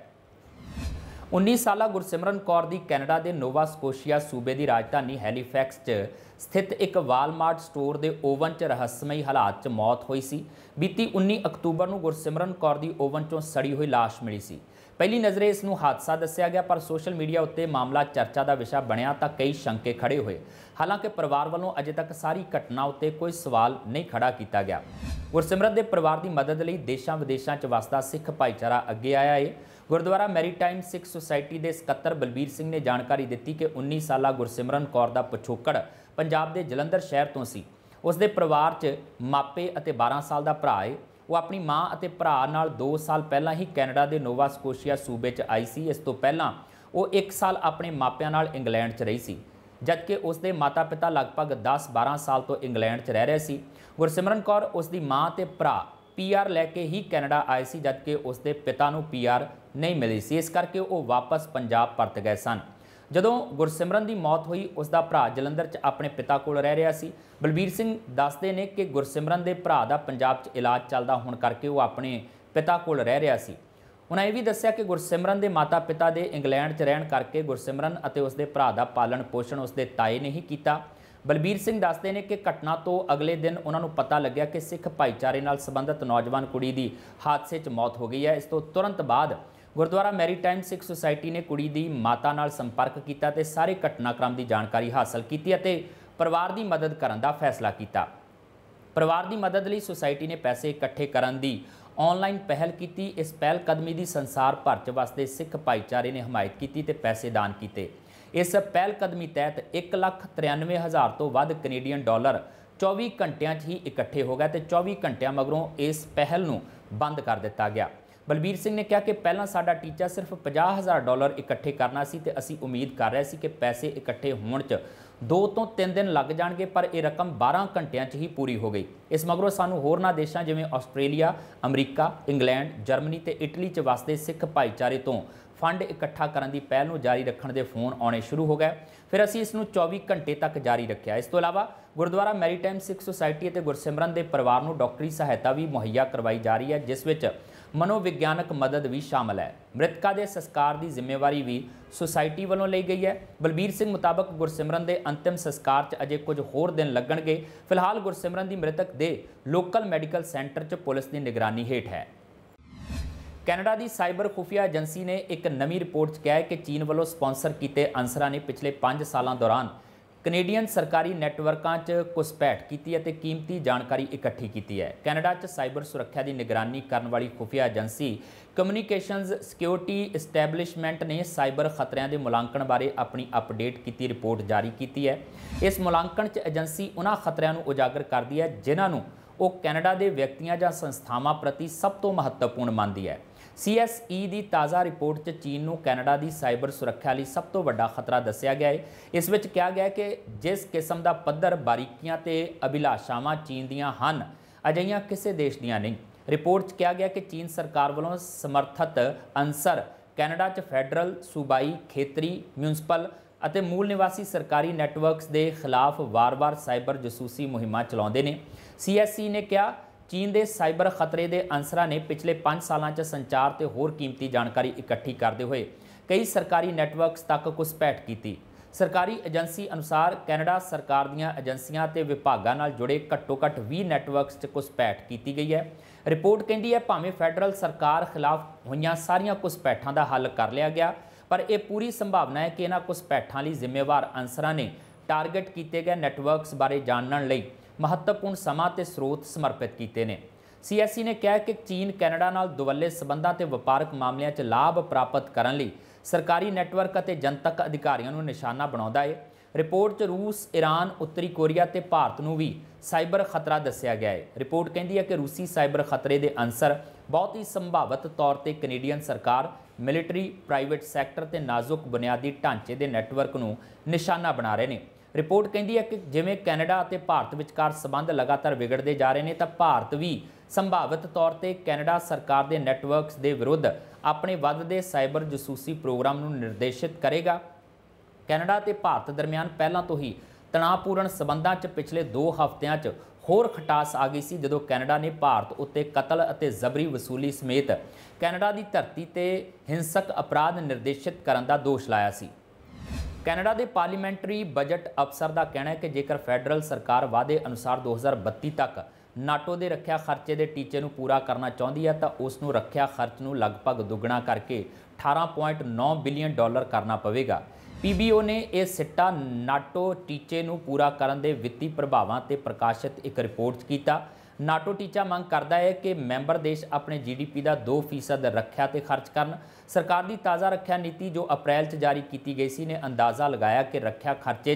19 ਸਾਲਾ ਗੁਰਸਿਮਰਨ ਕੌਰ ਦੀ ਕੈਨੇਡਾ ਦੇ ਨੋਵਾ ਸਕੋਸ਼ੀਆ ਸੂਬੇ ਦੀ ਰਾਜਧਾਨੀ ਹੈਲੀਫੈਕਸ 'ਚ ਸਥਿਤ ਇੱਕ ਵਾਲਮਾਰਟ ਸਟੋਰ ਦੇ ਓਵਨ 'ਚ ਰਹੱਸਮਈ ਹਾਲਾਤ 'ਚ ਮੌਤ ਹੋਈ ਸੀ ਬੀਤੀ 19 ਅਕਤੂਬਰ ਨੂੰ ਗੁਰਸਿਮਰਨ ਕੌਰ ਦੀ ਓਵਨ 'ਚੋਂ ਸੜੀ ਹੋਈ ਲਾਸ਼ ਮਿਲੀ ਸੀ ਪਹਿਲੀ ਨਜ਼ਰੇ ਇਸ ਨੂੰ ਹਾਦਸਾ ਦੱਸਿਆ ਗਿਆ ਪਰ ਸੋਸ਼ਲ ਮੀਡੀਆ ਉੱਤੇ ਮਾਮਲਾ ਚਰਚਾ ਦਾ ਵਿਸ਼ਾ ਬਣਿਆ ਤਾਂ ਕਈ ਸ਼ੰਕੇ ਖੜੇ ਹੋਏ ਹਾਲਾਂਕਿ ਪਰਿਵਾਰ ਵੱਲੋਂ ਅਜੇ ਤੱਕ ਸਾਰੀ ਘਟਨਾ ਉੱਤੇ ਕੋਈ ਸਵਾਲ ਨਹੀਂ ਖੜਾ ਕੀਤਾ ਗਿਆ ਗੁਰਸਿਮਰਤ ਦੇ ਪਰਿਵਾਰ ਦੀ ਮਦਦ ਲਈ ਦੇਸ਼ਾਂ ਵਿਦੇਸ਼ਾਂ 'ਚ ਵਸਦਾ ਸਿੱਖ ਭਾਈਚਾਰਾ ਅੱਗੇ ਆਇਆ ਏ ਗੁਰਦੁਆਰਾ ਮੈਰੀਟਾਈਮ ਸਿੱਖ ਸੁਸਾਇਟੀ ਦੇ ਸਕੱਤਰ ਬਲਬੀਰ ਸਿੰਘ ਨੇ ਜਾਣਕਾਰੀ ਦਿੱਤੀ ਕਿ 19 ਸਾਲਾ ਗੁਰਸਿਮਰਨ ਕੌਰ ਦਾ ਪਛੋਕੜ ਪੰਜਾਬ ਦੇ ਜਲੰਧਰ ਸ਼ਹਿਰ ਤੋਂ ਸੀ ਉਸ ਦੇ ਪਰਿਵਾਰ 'ਚ ਮਾਪੇ ਅਤੇ 12 ਸਾਲ ਦਾ ਭਰਾ ਏ ਉਹ ਆਪਣੀ ਮਾਂ ਅਤੇ ਭਰਾ ਨਾਲ 2 ਸਾਲ ਪਹਿਲਾਂ ਹੀ ਕੈਨੇਡਾ ਦੇ ਨੋਵਾ ਸਕੋਸ਼ੀਆ ਸੂਬੇ 'ਚ ਆਈ ਸੀ ਇਸ ਤੋਂ ਪਹਿਲਾਂ ਉਹ 1 ਸਾਲ ਆਪਣੇ ਮਾਪਿਆਂ ਨਾਲ ਇੰਗਲੈਂਡ 'ਚ ਰਹੀ ਸੀ ਜਦਕਿ ਉਸ ਦੇ ਮਾਤਾ-ਪਿਤਾ ਲਗਭਗ 10-12 ਸਾਲ ਤੋਂ ਇੰਗਲੈਂਡ 'ਚ ਰਹਿ ਰਹੇ ਸੀ ਗੁਰਸਿਮਰਨ ਕੌਰ ਉਸ ਦੀ ਮਾਂ ਤੇ ਭਰਾ ਪੀਆਰ ਲੈ ਕੇ ਹੀ ਕੈਨੇਡਾ ਆਏ ਸੀ ਜਦਕਿ ਉਸ ਦੇ ਪਿਤਾ ਨੂੰ ਪੀਆਰ ਨਹੀਂ ਮਿਲੀ ਸੀ ਇਸ ਕਰਕੇ ਉਹ ਵਾਪਸ ਪੰਜਾਬ ਪਰਤ ਗਏ ਸਨ ਜਦੋਂ ਗੁਰਸਿਮਰਨ ਦੀ ਮੌਤ ਹੋਈ ਉਸ ਦਾ ਭਰਾ ਜਲੰਧਰ 'ਚ ਆਪਣੇ ਪਿਤਾ ਕੋਲ ਰਹਿ ਰਿਹਾ ਸੀ ਬਲਬੀਰ ਸਿੰਘ ਦੱਸਦੇ ਨੇ ਕਿ ਗੁਰਸਿਮਰਨ ਦੇ ਭਰਾ ਦਾ ਪੰਜਾਬ 'ਚ ਇਲਾਜ ਚੱਲਦਾ ਹੋਣ ਕਰਕੇ ਉਹ ਆਪਣੇ ਪਿਤਾ ਕੋਲ ਰਹਿ ਰਿਹਾ ਸੀ ਉਹਨਾਂ ਇਹ ਵੀ ਦੱਸਿਆ ਕਿ ਗੁਰਸਿਮਰਨ ਦੇ ਮਾਤਾ-ਪਿਤਾ ਦੇ ਇੰਗਲੈਂਡ 'ਚ ਰਹਿਣ ਕਰਕੇ ਗੁਰਸਿਮਰਨ ਅਤੇ ਉਸ ਦੇ ਭਰਾ ਦਾ ਪਾਲਣ ਪੋਸ਼ਣ ਉਸ ਦੇ ਤਾਏ ਨੇ ਹੀ ਕੀਤਾ ਬਲਬੀਰ ਸਿੰਘ ਦੱਸਦੇ ਨੇ ਕਿ ਘਟਨਾ ਤੋਂ ਅਗਲੇ ਦਿਨ ਉਹਨਾਂ ਨੂੰ ਪਤਾ ਲੱਗਿਆ ਕਿ ਸਿੱਖ ਭਾਈਚਾਰੇ ਨਾਲ ਸੰਬੰਧਿਤ ਨੌਜਵਾਨ ਕੁੜੀ ਦੀ ਹਾਦਸੇ 'ਚ ਮੌਤ ਹੋ ਗਈ ਹੈ ਇਸ ਤੋਂ ਤੁਰੰਤ ਬਾਅਦ ਗੁਰਦੁਆਰਾ ਮੈਰੀਟਾਈਮ ਸਿੱਖ ਸੁਸਾਇਟੀ ਨੇ ਕੁੜੀ ਦੀ ਮਾਤਾ ਨਾਲ ਸੰਪਰਕ ਕੀਤਾ ਤੇ ਸਾਰੇ ਘਟਨਾਕ੍ਰਮ ਦੀ ਜਾਣਕਾਰੀ ਹਾਸਲ ਕੀਤੀ ਅਤੇ ਪਰਿਵਾਰ ਦੀ ਮਦਦ ਕਰਨ ਦਾ ਫੈਸਲਾ ਕੀਤਾ ਪਰਿਵਾਰ ਦੀ ਮਦਦ ਲਈ ਸੁਸਾਇਟੀ ਨੇ ਪੈਸੇ ਇਕੱਠੇ ਕਰਨ ਦੀ ਆਨਲਾਈਨ ਪਹਿਲ ਕੀਤੀ ਇਸ ਪਹਿਲ ਕਦਮੀ ਦੀ ਸੰਸਾਰ ਭਰ ਚ ਵਸਦੇ ਸਿੱਖ ਭਾਈਚਾਰੇ ਨੇ ਹਮਾਇਤ ਕੀਤੀ ਤੇ ਪੈਸੇ ਦਾਨ ਕੀਤੇ ਇਸ ਪਹਿਲ ਕਦਮੀ ਤਹਿਤ 193000 ਤੋਂ ਵੱਧ ਕੈਨੇਡੀਅਨ ਡਾਲਰ 24 ਘੰਟਿਆਂ 'ਚ ਹੀ ਇਕੱਠੇ ਹੋ ਗਏ ਤੇ 24 ਘੰਟਿਆਂ ਮਗਰੋਂ ਇਸ ਪਹਿਲ ਨੂੰ ਬੰਦ ਕਰ ਦਿੱਤਾ ਗਿਆ ਬਲਬੀਰ ਸਿੰਘ ਨੇ ਕਿਹਾ ਕਿ ਪਹਿਲਾਂ ਸਾਡਾ ਟੀਚਾ ਸਿਰਫ 50000 ਡਾਲਰ ਇਕੱਠੇ ਕਰਨਾ ਸੀ ਤੇ ਅਸੀਂ ਉਮੀਦ ਕਰ ਰਹੇ ਸੀ ਕਿ ਪੈਸੇ ਇਕੱਠੇ ਹੋਣ 'ਚ 2 ਤੋਂ 3 ਦਿਨ ਲੱਗ ਜਾਣਗੇ ਪਰ ਇਹ ਰਕਮ 12 ਘੰਟਿਆਂ 'ਚ ਹੀ ਪੂਰੀ ਹੋ ਗਈ ਇਸ ਮਗਰੋਂ ਸਾਨੂੰ ਹੋਰਨਾਂ ਦੇਸ਼ਾਂ ਜਿਵੇਂ ਆਸਟ੍ਰੇਲੀਆ ਅਮਰੀਕਾ ਇੰਗਲੈਂਡ ਜਰਮਨੀ ਤੇ ਇਟਲੀ 'ਚ ਵਸਦੇ ਸਿੱਖ ਭਾਈਚਾਰੇ ਤੋਂ ਫੰਡ ਇਕੱਠਾ ਕਰਨ ਦੀ ਪਹਿਲ ਨੂੰ ਜਾਰੀ ਰੱਖਣ ਦੇ ਫੋਨ ਆਉਣੇ ਸ਼ੁਰੂ ਹੋ ਗਏ ਫਿਰ ਅਸੀਂ ਇਸ ਨੂੰ 24 ਘੰਟੇ ਤੱਕ ਜਾਰੀ ਰੱਖਿਆ ਇਸ ਤੋਂ ਇਲਾਵਾ ਗੁਰਦੁਆਰਾ ਮੈਰੀਟਾਈਮ ਸਿੱਖ ਸੁਸਾਇਟੀ ਅਤੇ ਗੁਰਸਿਮਰਨ ਦੇ ਪਰਿਵਾਰ ਨੂੰ ਡਾਕਟਰੀ ਸਹਾਇਤਾ ਵੀ ਮੁਹੱਈਆ ਕਰਵਾਈ ਜਾ ਰਹੀ ਹੈ ਜਿਸ ਵਿੱਚ ਮਨੋਵਿਗਿਆਨਕ ਮਦਦ ਵੀ ਸ਼ਾਮਲ ਹੈ ਮ੍ਰਿਤਕਾ ਦੇ ਸੰਸਕਾਰ ਦੀ ਜ਼ਿੰਮੇਵਾਰੀ ਵੀ ਸੁਸਾਇਟੀ ਵੱਲੋਂ ਲਈ ਗਈ ਹੈ ਬਲਬੀਰ ਸਿੰਘ ਮੁਤਾਬਕ ਗੁਰਸਿਮਰਨ ਦੇ ਅੰਤਿਮ ਸੰਸਕਾਰ 'ਚ ਅਜੇ ਕੁਝ ਹੋਰ ਦਿਨ ਲੱਗਣਗੇ ਫਿਲਹਾਲ ਗੁਰਸਿਮਰਨ ਦੀ ਮ੍ਰਿਤਕ ਦੇ ਲੋਕਲ ਮੈਡੀਕਲ ਸੈਂਟਰ 'ਚ ਪੁਲਿਸ ਦੀ ਨਿਗਰਾਨੀ ਹੇਠ ਹੈ ਕੈਨੇਡਾ ਦੀ ਸਾਈਬਰ ਖੁਫੀਆ ਏਜੰਸੀ ਨੇ ਇੱਕ ਨਵੀਂ ਰਿਪੋਰਟ 'ਚ ਕਿਹਾ ਹੈ ਕਿ ਚੀਨ ਵੱਲੋਂ ਸਪਾਂਸਰ ਕੀਤੇ ਅੰਸਰਾਂ ਨੇ ਪਿਛਲੇ 5 ਸਾਲਾਂ ਦੌਰਾਨ ਕੈਨੇਡੀਅਨ ਸਰਕਾਰੀ ਨੈਟਵਰਕਾਂ 'ਚ ਕੁਸਪੈਠ ਕੀਤੀ ਅਤੇ ਕੀਮਤੀ ਜਾਣਕਾਰੀ ਇਕੱਠੀ ਕੀਤੀ ਹੈ ਕੈਨੇਡਾ 'ਚ ਸਾਈਬਰ ਸੁਰੱਖਿਆ ਦੀ ਨਿਗਰਾਨੀ ਕਰਨ ਵਾਲੀ ਖੁਫੀਆ ਏਜੰਸੀ ਕਮਿਊਨੀਕੇਸ਼ਨਸ ਸਿਕਿਉਰਿਟੀ ਐਸਟੈਬਲਿਸ਼ਮੈਂਟ ਨੇ ਸਾਈਬਰ ਖਤਰਿਆਂ ਦੇ ਮੁਲਾਂਕਣ ਬਾਰੇ ਆਪਣੀ ਅਪਡੇਟ ਕੀਤੀ ਰਿਪੋਰਟ ਜਾਰੀ ਕੀਤੀ ਹੈ ਇਸ ਮੁਲਾਂਕਣ 'ਚ ਏਜੰਸੀ ਉਹਨਾਂ ਖਤਰਿਆਂ ਨੂੰ ਉਜਾਗਰ ਕਰਦੀ ਹੈ ਜਿਨ੍ਹਾਂ ਨੂੰ ਉਹ ਕੈਨੇਡਾ ਦੇ ਵਿਅਕਤੀਆਂ ਜਾਂ ਸੰਸਥਾਵਾਂ ਪ੍ਰਤੀ ਸਭ ਤੋਂ ਮਹੱਤਵਪੂਰਨ ਮੰਨਦੀ ਹੈ ਸੀਐਸਈ ਦੀ ਤਾਜ਼ਾ ਰਿਪੋਰਟ 'ਚ ਚੀਨ ਨੂੰ ਕੈਨੇਡਾ ਦੀ ਸਾਈਬਰ ਸੁਰੱਖਿਆ ਲਈ ਸਭ ਤੋਂ ਵੱਡਾ ਖਤਰਾ ਦੱਸਿਆ ਗਿਆ ਹੈ ਇਸ ਵਿੱਚ ਕਿਹਾ ਗਿਆ ਹੈ ਕਿ ਜਿਸ ਕਿਸਮ ਦਾ ਪੱਧਰ ਬਾਰੀਕੀਆਂ ਤੇ ਅਭਿਲਾਸ਼ਾਵਾਂ ਚੀਨ ਦੀਆਂ ਹਨ ਅਜਿਹੀਆਂ ਕਿਸੇ ਦੇਸ਼ ਦੀਆਂ ਨਹੀਂ ਰਿਪੋਰਟ 'ਚ ਕਿਹਾ ਗਿਆ ਕਿ ਚੀਨ ਸਰਕਾਰ ਵੱਲੋਂ ਸਮਰਥਿਤ ਅੰਸਰ ਕੈਨੇਡਾ 'ਚ ਫੈਡਰਲ ਸੂਬਾਈ ਖੇਤਰੀ ਮਿਊਨਿਸਪਲ ਅਤੇ ਮੂਲ ਨਿਵਾਸੀ ਸਰਕਾਰੀ ਨੈਟਵਰਕਸ ਦੇ ਖਿਲਾਫ ਵਾਰ-ਵਾਰ ਸਾਈਬਰ ਜਸੂਸੀ ਮੁਹਿੰਮਾਂ ਚਲਾਉਂਦੇ ਨੇ ਸੀਐਸਸੀ ਨੇ ਕਿਹਾ ਚੀਨ ਦੇ ਸਾਈਬਰ ਖਤਰੇ ਦੇ ਅਨਸਰਾਂ ਨੇ ਪਿਛਲੇ 5 ਸਾਲਾਂ 'ਚ ਸੰਚਾਰ ਤੇ ਹੋਰ ਕੀਮਤੀ ਜਾਣਕਾਰੀ ਇਕੱਠੀ ਕਰਦੇ ਹੋਏ ਕਈ ਸਰਕਾਰੀ ਨੈਟਵਰਕਸ ਤੱਕ ਘੁਸਪੈਠ ਕੀਤੀ ਸਰਕਾਰੀ ਏਜੰਸੀ ਅਨੁਸਾਰ ਕੈਨੇਡਾ ਸਰਕਾਰ ਦੀਆਂ ਏਜੰਸੀਆਂ ਤੇ ਵਿਭਾਗਾਂ ਨਾਲ ਜੁੜੇ ਘੱਟੋ-ਘੱਟ 20 ਨੈਟਵਰਕਸ 'ਚ ਘੁਸਪੈਠ ਕੀਤੀ ਗਈ ਹੈ ਰਿਪੋਰਟ ਕਹਿੰਦੀ ਹੈ ਭਾਵੇਂ ਫੈਡਰਲ ਸਰਕਾਰ ਖਿਲਾਫ ਹੋਈਆਂ ਸਾਰੀਆਂ ਘੁਸਪੈਠਾਂ ਦਾ ਹੱਲ ਕਰ ਲਿਆ ਗਿਆ ਪਰ ਇਹ ਪੂਰੀ ਸੰਭਾਵਨਾ ਹੈ ਕਿ ਇਹਨਾਂ ਘੁਸਪੈਠਾਂ ਲਈ ਜ਼ਿੰਮੇਵਾਰ ਅਨਸਰਾਂ ਨੇ ਟਾਰਗੇਟ ਕੀਤੇ ਗਏ ਨੈਟਵਰਕਸ ਬਾਰੇ ਜਾਣਨ ਲਈ ਮਹੱਤਵਪੂਰਨ ਸਮਾਂ ਤੇ ਸਰੋਤ ਸਮਰਪਿਤ ਕੀਤੇ ਨੇ ਸੀਐਸਸੀ e ਨੇ ਕਿਹਾ ਕਿ ਚੀਨ ਕੈਨੇਡਾ ਨਾਲ ਦੁਵੱਲੇ ਸਬੰਧਾਂ ਤੇ ਵਪਾਰਕ ਮਾਮਲਿਆਂ 'ਚ ਲਾਭ ਪ੍ਰਾਪਤ ਕਰਨ ਲਈ ਸਰਕਾਰੀ ਨੈਟਵਰਕ ਅਤੇ ਜਨਤਕ ਅਧਿਕਾਰੀਆਂ ਨੂੰ ਨਿਸ਼ਾਨਾ ਬਣਾਉਂਦਾ ਹੈ ਰਿਪੋਰਟ 'ਚ ਰੂਸ, ਈਰਾਨ, ਉੱਤਰੀ ਕੋਰੀਆ ਤੇ ਭਾਰਤ ਨੂੰ ਵੀ ਸਾਈਬਰ ਖਤਰਾ ਦੱਸਿਆ ਗਿਆ ਹੈ। ਰਿਪੋਰਟ ਕਹਿੰਦੀ ਹੈ ਕਿ ਰੂਸੀ ਸਾਈਬਰ ਖਤਰੇ ਦੇ ਅਨਸਰ ਬਹੁਤ ਹੀ ਸੰਭਾਵਤ ਤੌਰ ਤੇ ਕੈਨੇਡੀਅਨ ਸਰਕਾਰ, ਮਿਲਟਰੀ, ਪ੍ਰਾਈਵੇਟ ਸੈਕਟਰ ਤੇ ਨਾਜ਼ੁਕ ਬੁਨਿਆਦੀ ਢਾਂਚੇ ਦੇ ਨੈਟਵਰਕ ਨੂੰ ਨਿਸ਼ਾਨਾ ਬਣਾ ਰਹੇ ਨੇ। ਰਿਪੋਰਟ ਕਹਿੰਦੀ ਹੈ ਕਿ ਜਿਵੇਂ ਕੈਨੇਡਾ ਅਤੇ ਭਾਰਤ ਵਿਚਕਾਰ ਸਬੰਧ ਲਗਾਤਾਰ ਵਿਗੜਦੇ ਜਾ ਰਹੇ ਨੇ ਤਾਂ ਭਾਰਤ ਵੀ ਸੰਭਾਵਿਤ ਤੌਰ ਤੇ ਕੈਨੇਡਾ ਸਰਕਾਰ ਦੇ ਨੈਟਵਰਕਸ ਦੇ ਵਿਰੁੱਧ ਆਪਣੇ ਵੱਧਦੇ ਸਾਈਬਰ ਜਸੂਸੀ ਪ੍ਰੋਗਰਾਮ ਨੂੰ ਨਿਰਦੇਸ਼ਿਤ ਕਰੇਗਾ ਕੈਨੇਡਾ ਤੇ ਭਾਰਤ ਦਰਮਿਆਨ ਪਹਿਲਾਂ ਤੋਂ ਹੀ ਤਣਾਅਪੂਰਨ ਸਬੰਧਾਂ 'ਚ ਪਿਛਲੇ 2 ਹਫ਼ਤਿਆਂ 'ਚ ਹੋਰ ਖਟਾਸ ਆ ਗਈ ਸੀ ਜਦੋਂ ਕੈਨੇਡਾ ਨੇ ਭਾਰਤ ਉੱਤੇ ਕਤਲ ਅਤੇ ਜ਼ਬਰੀ ਵਸੂਲੀ ਸਮੇਤ ਕੈਨੇਡਾ ਦੀ ਧਰਤੀ ਤੇ ਹਿੰਸਕ ਅਪਰਾਧ ਨਿਰਦੇਸ਼ਿਤ ਕਰਨ ਦਾ ਦੋਸ਼ ਲਾਇਆ ਸੀ ਕੈਨੇਡਾ ਦੇ ਪਾਰਲੀਮੈਂਟਰੀ ਬਜਟ ਅਫਸਰ ਦਾ ਕਹਿਣਾ ਹੈ ਕਿ ਜੇਕਰ ਫੈਡਰਲ ਸਰਕਾਰ ਵਾਅਦੇ ਅਨੁਸਾਰ 2032 ਤੱਕ ਨਾਟੋ ਦੇ ਰੱਖਿਆ ਖਰਚੇ ਦੇ ਟੀਚੇ ਨੂੰ ਪੂਰਾ ਕਰਨਾ ਚਾਹੁੰਦੀ ਹੈ ਤਾਂ ਉਸ ਨੂੰ ਰੱਖਿਆ ਖਰਚ ਨੂੰ ਲਗਭਗ ਦੁੱਗਣਾ ਕਰਕੇ 18.9 ਬਿਲੀਅਨ ਡਾਲਰ ਕਰਨਾ ਪਵੇਗਾ ਪੀਬੀਓ ਨੇ ਇਹ ਸਿੱਟਾ ਨਾਟੋ ਟੀਚੇ ਨੂੰ ਪੂਰਾ ਕਰਨ ਦੇ ਵਿੱਤੀ ਪ੍ਰਭਾਵਾਂ ਤੇ ਪ੍ਰਕਾਸ਼ਿਤ ਇੱਕ ਰਿਪੋਰਟ ਕੀਤਾ ਨਾਟੋ ਟੀਚਾ ਮੰਗ ਕਰਦਾ ਹੈ ਕਿ ਮੈਂਬਰ ਦੇਸ਼ ਆਪਣੇ ਜੀਡੀਪੀ ਦਾ 2% ਰੱਖਿਆ ਤੇ ਖਰਚ ਕਰਨ ਸਰਕਾਰ ਦੀ ਤਾਜ਼ਾ ਰੱਖਿਆ ਨੀਤੀ ਜੋ ਅਪ੍ਰੈਲ 'ਚ ਜਾਰੀ ਕੀਤੀ ਗਈ ਸੀ ਨੇ ਅੰਦਾਜ਼ਾ ਲਗਾਇਆ ਕਿ ਰੱਖਿਆ ਖਰਚੇ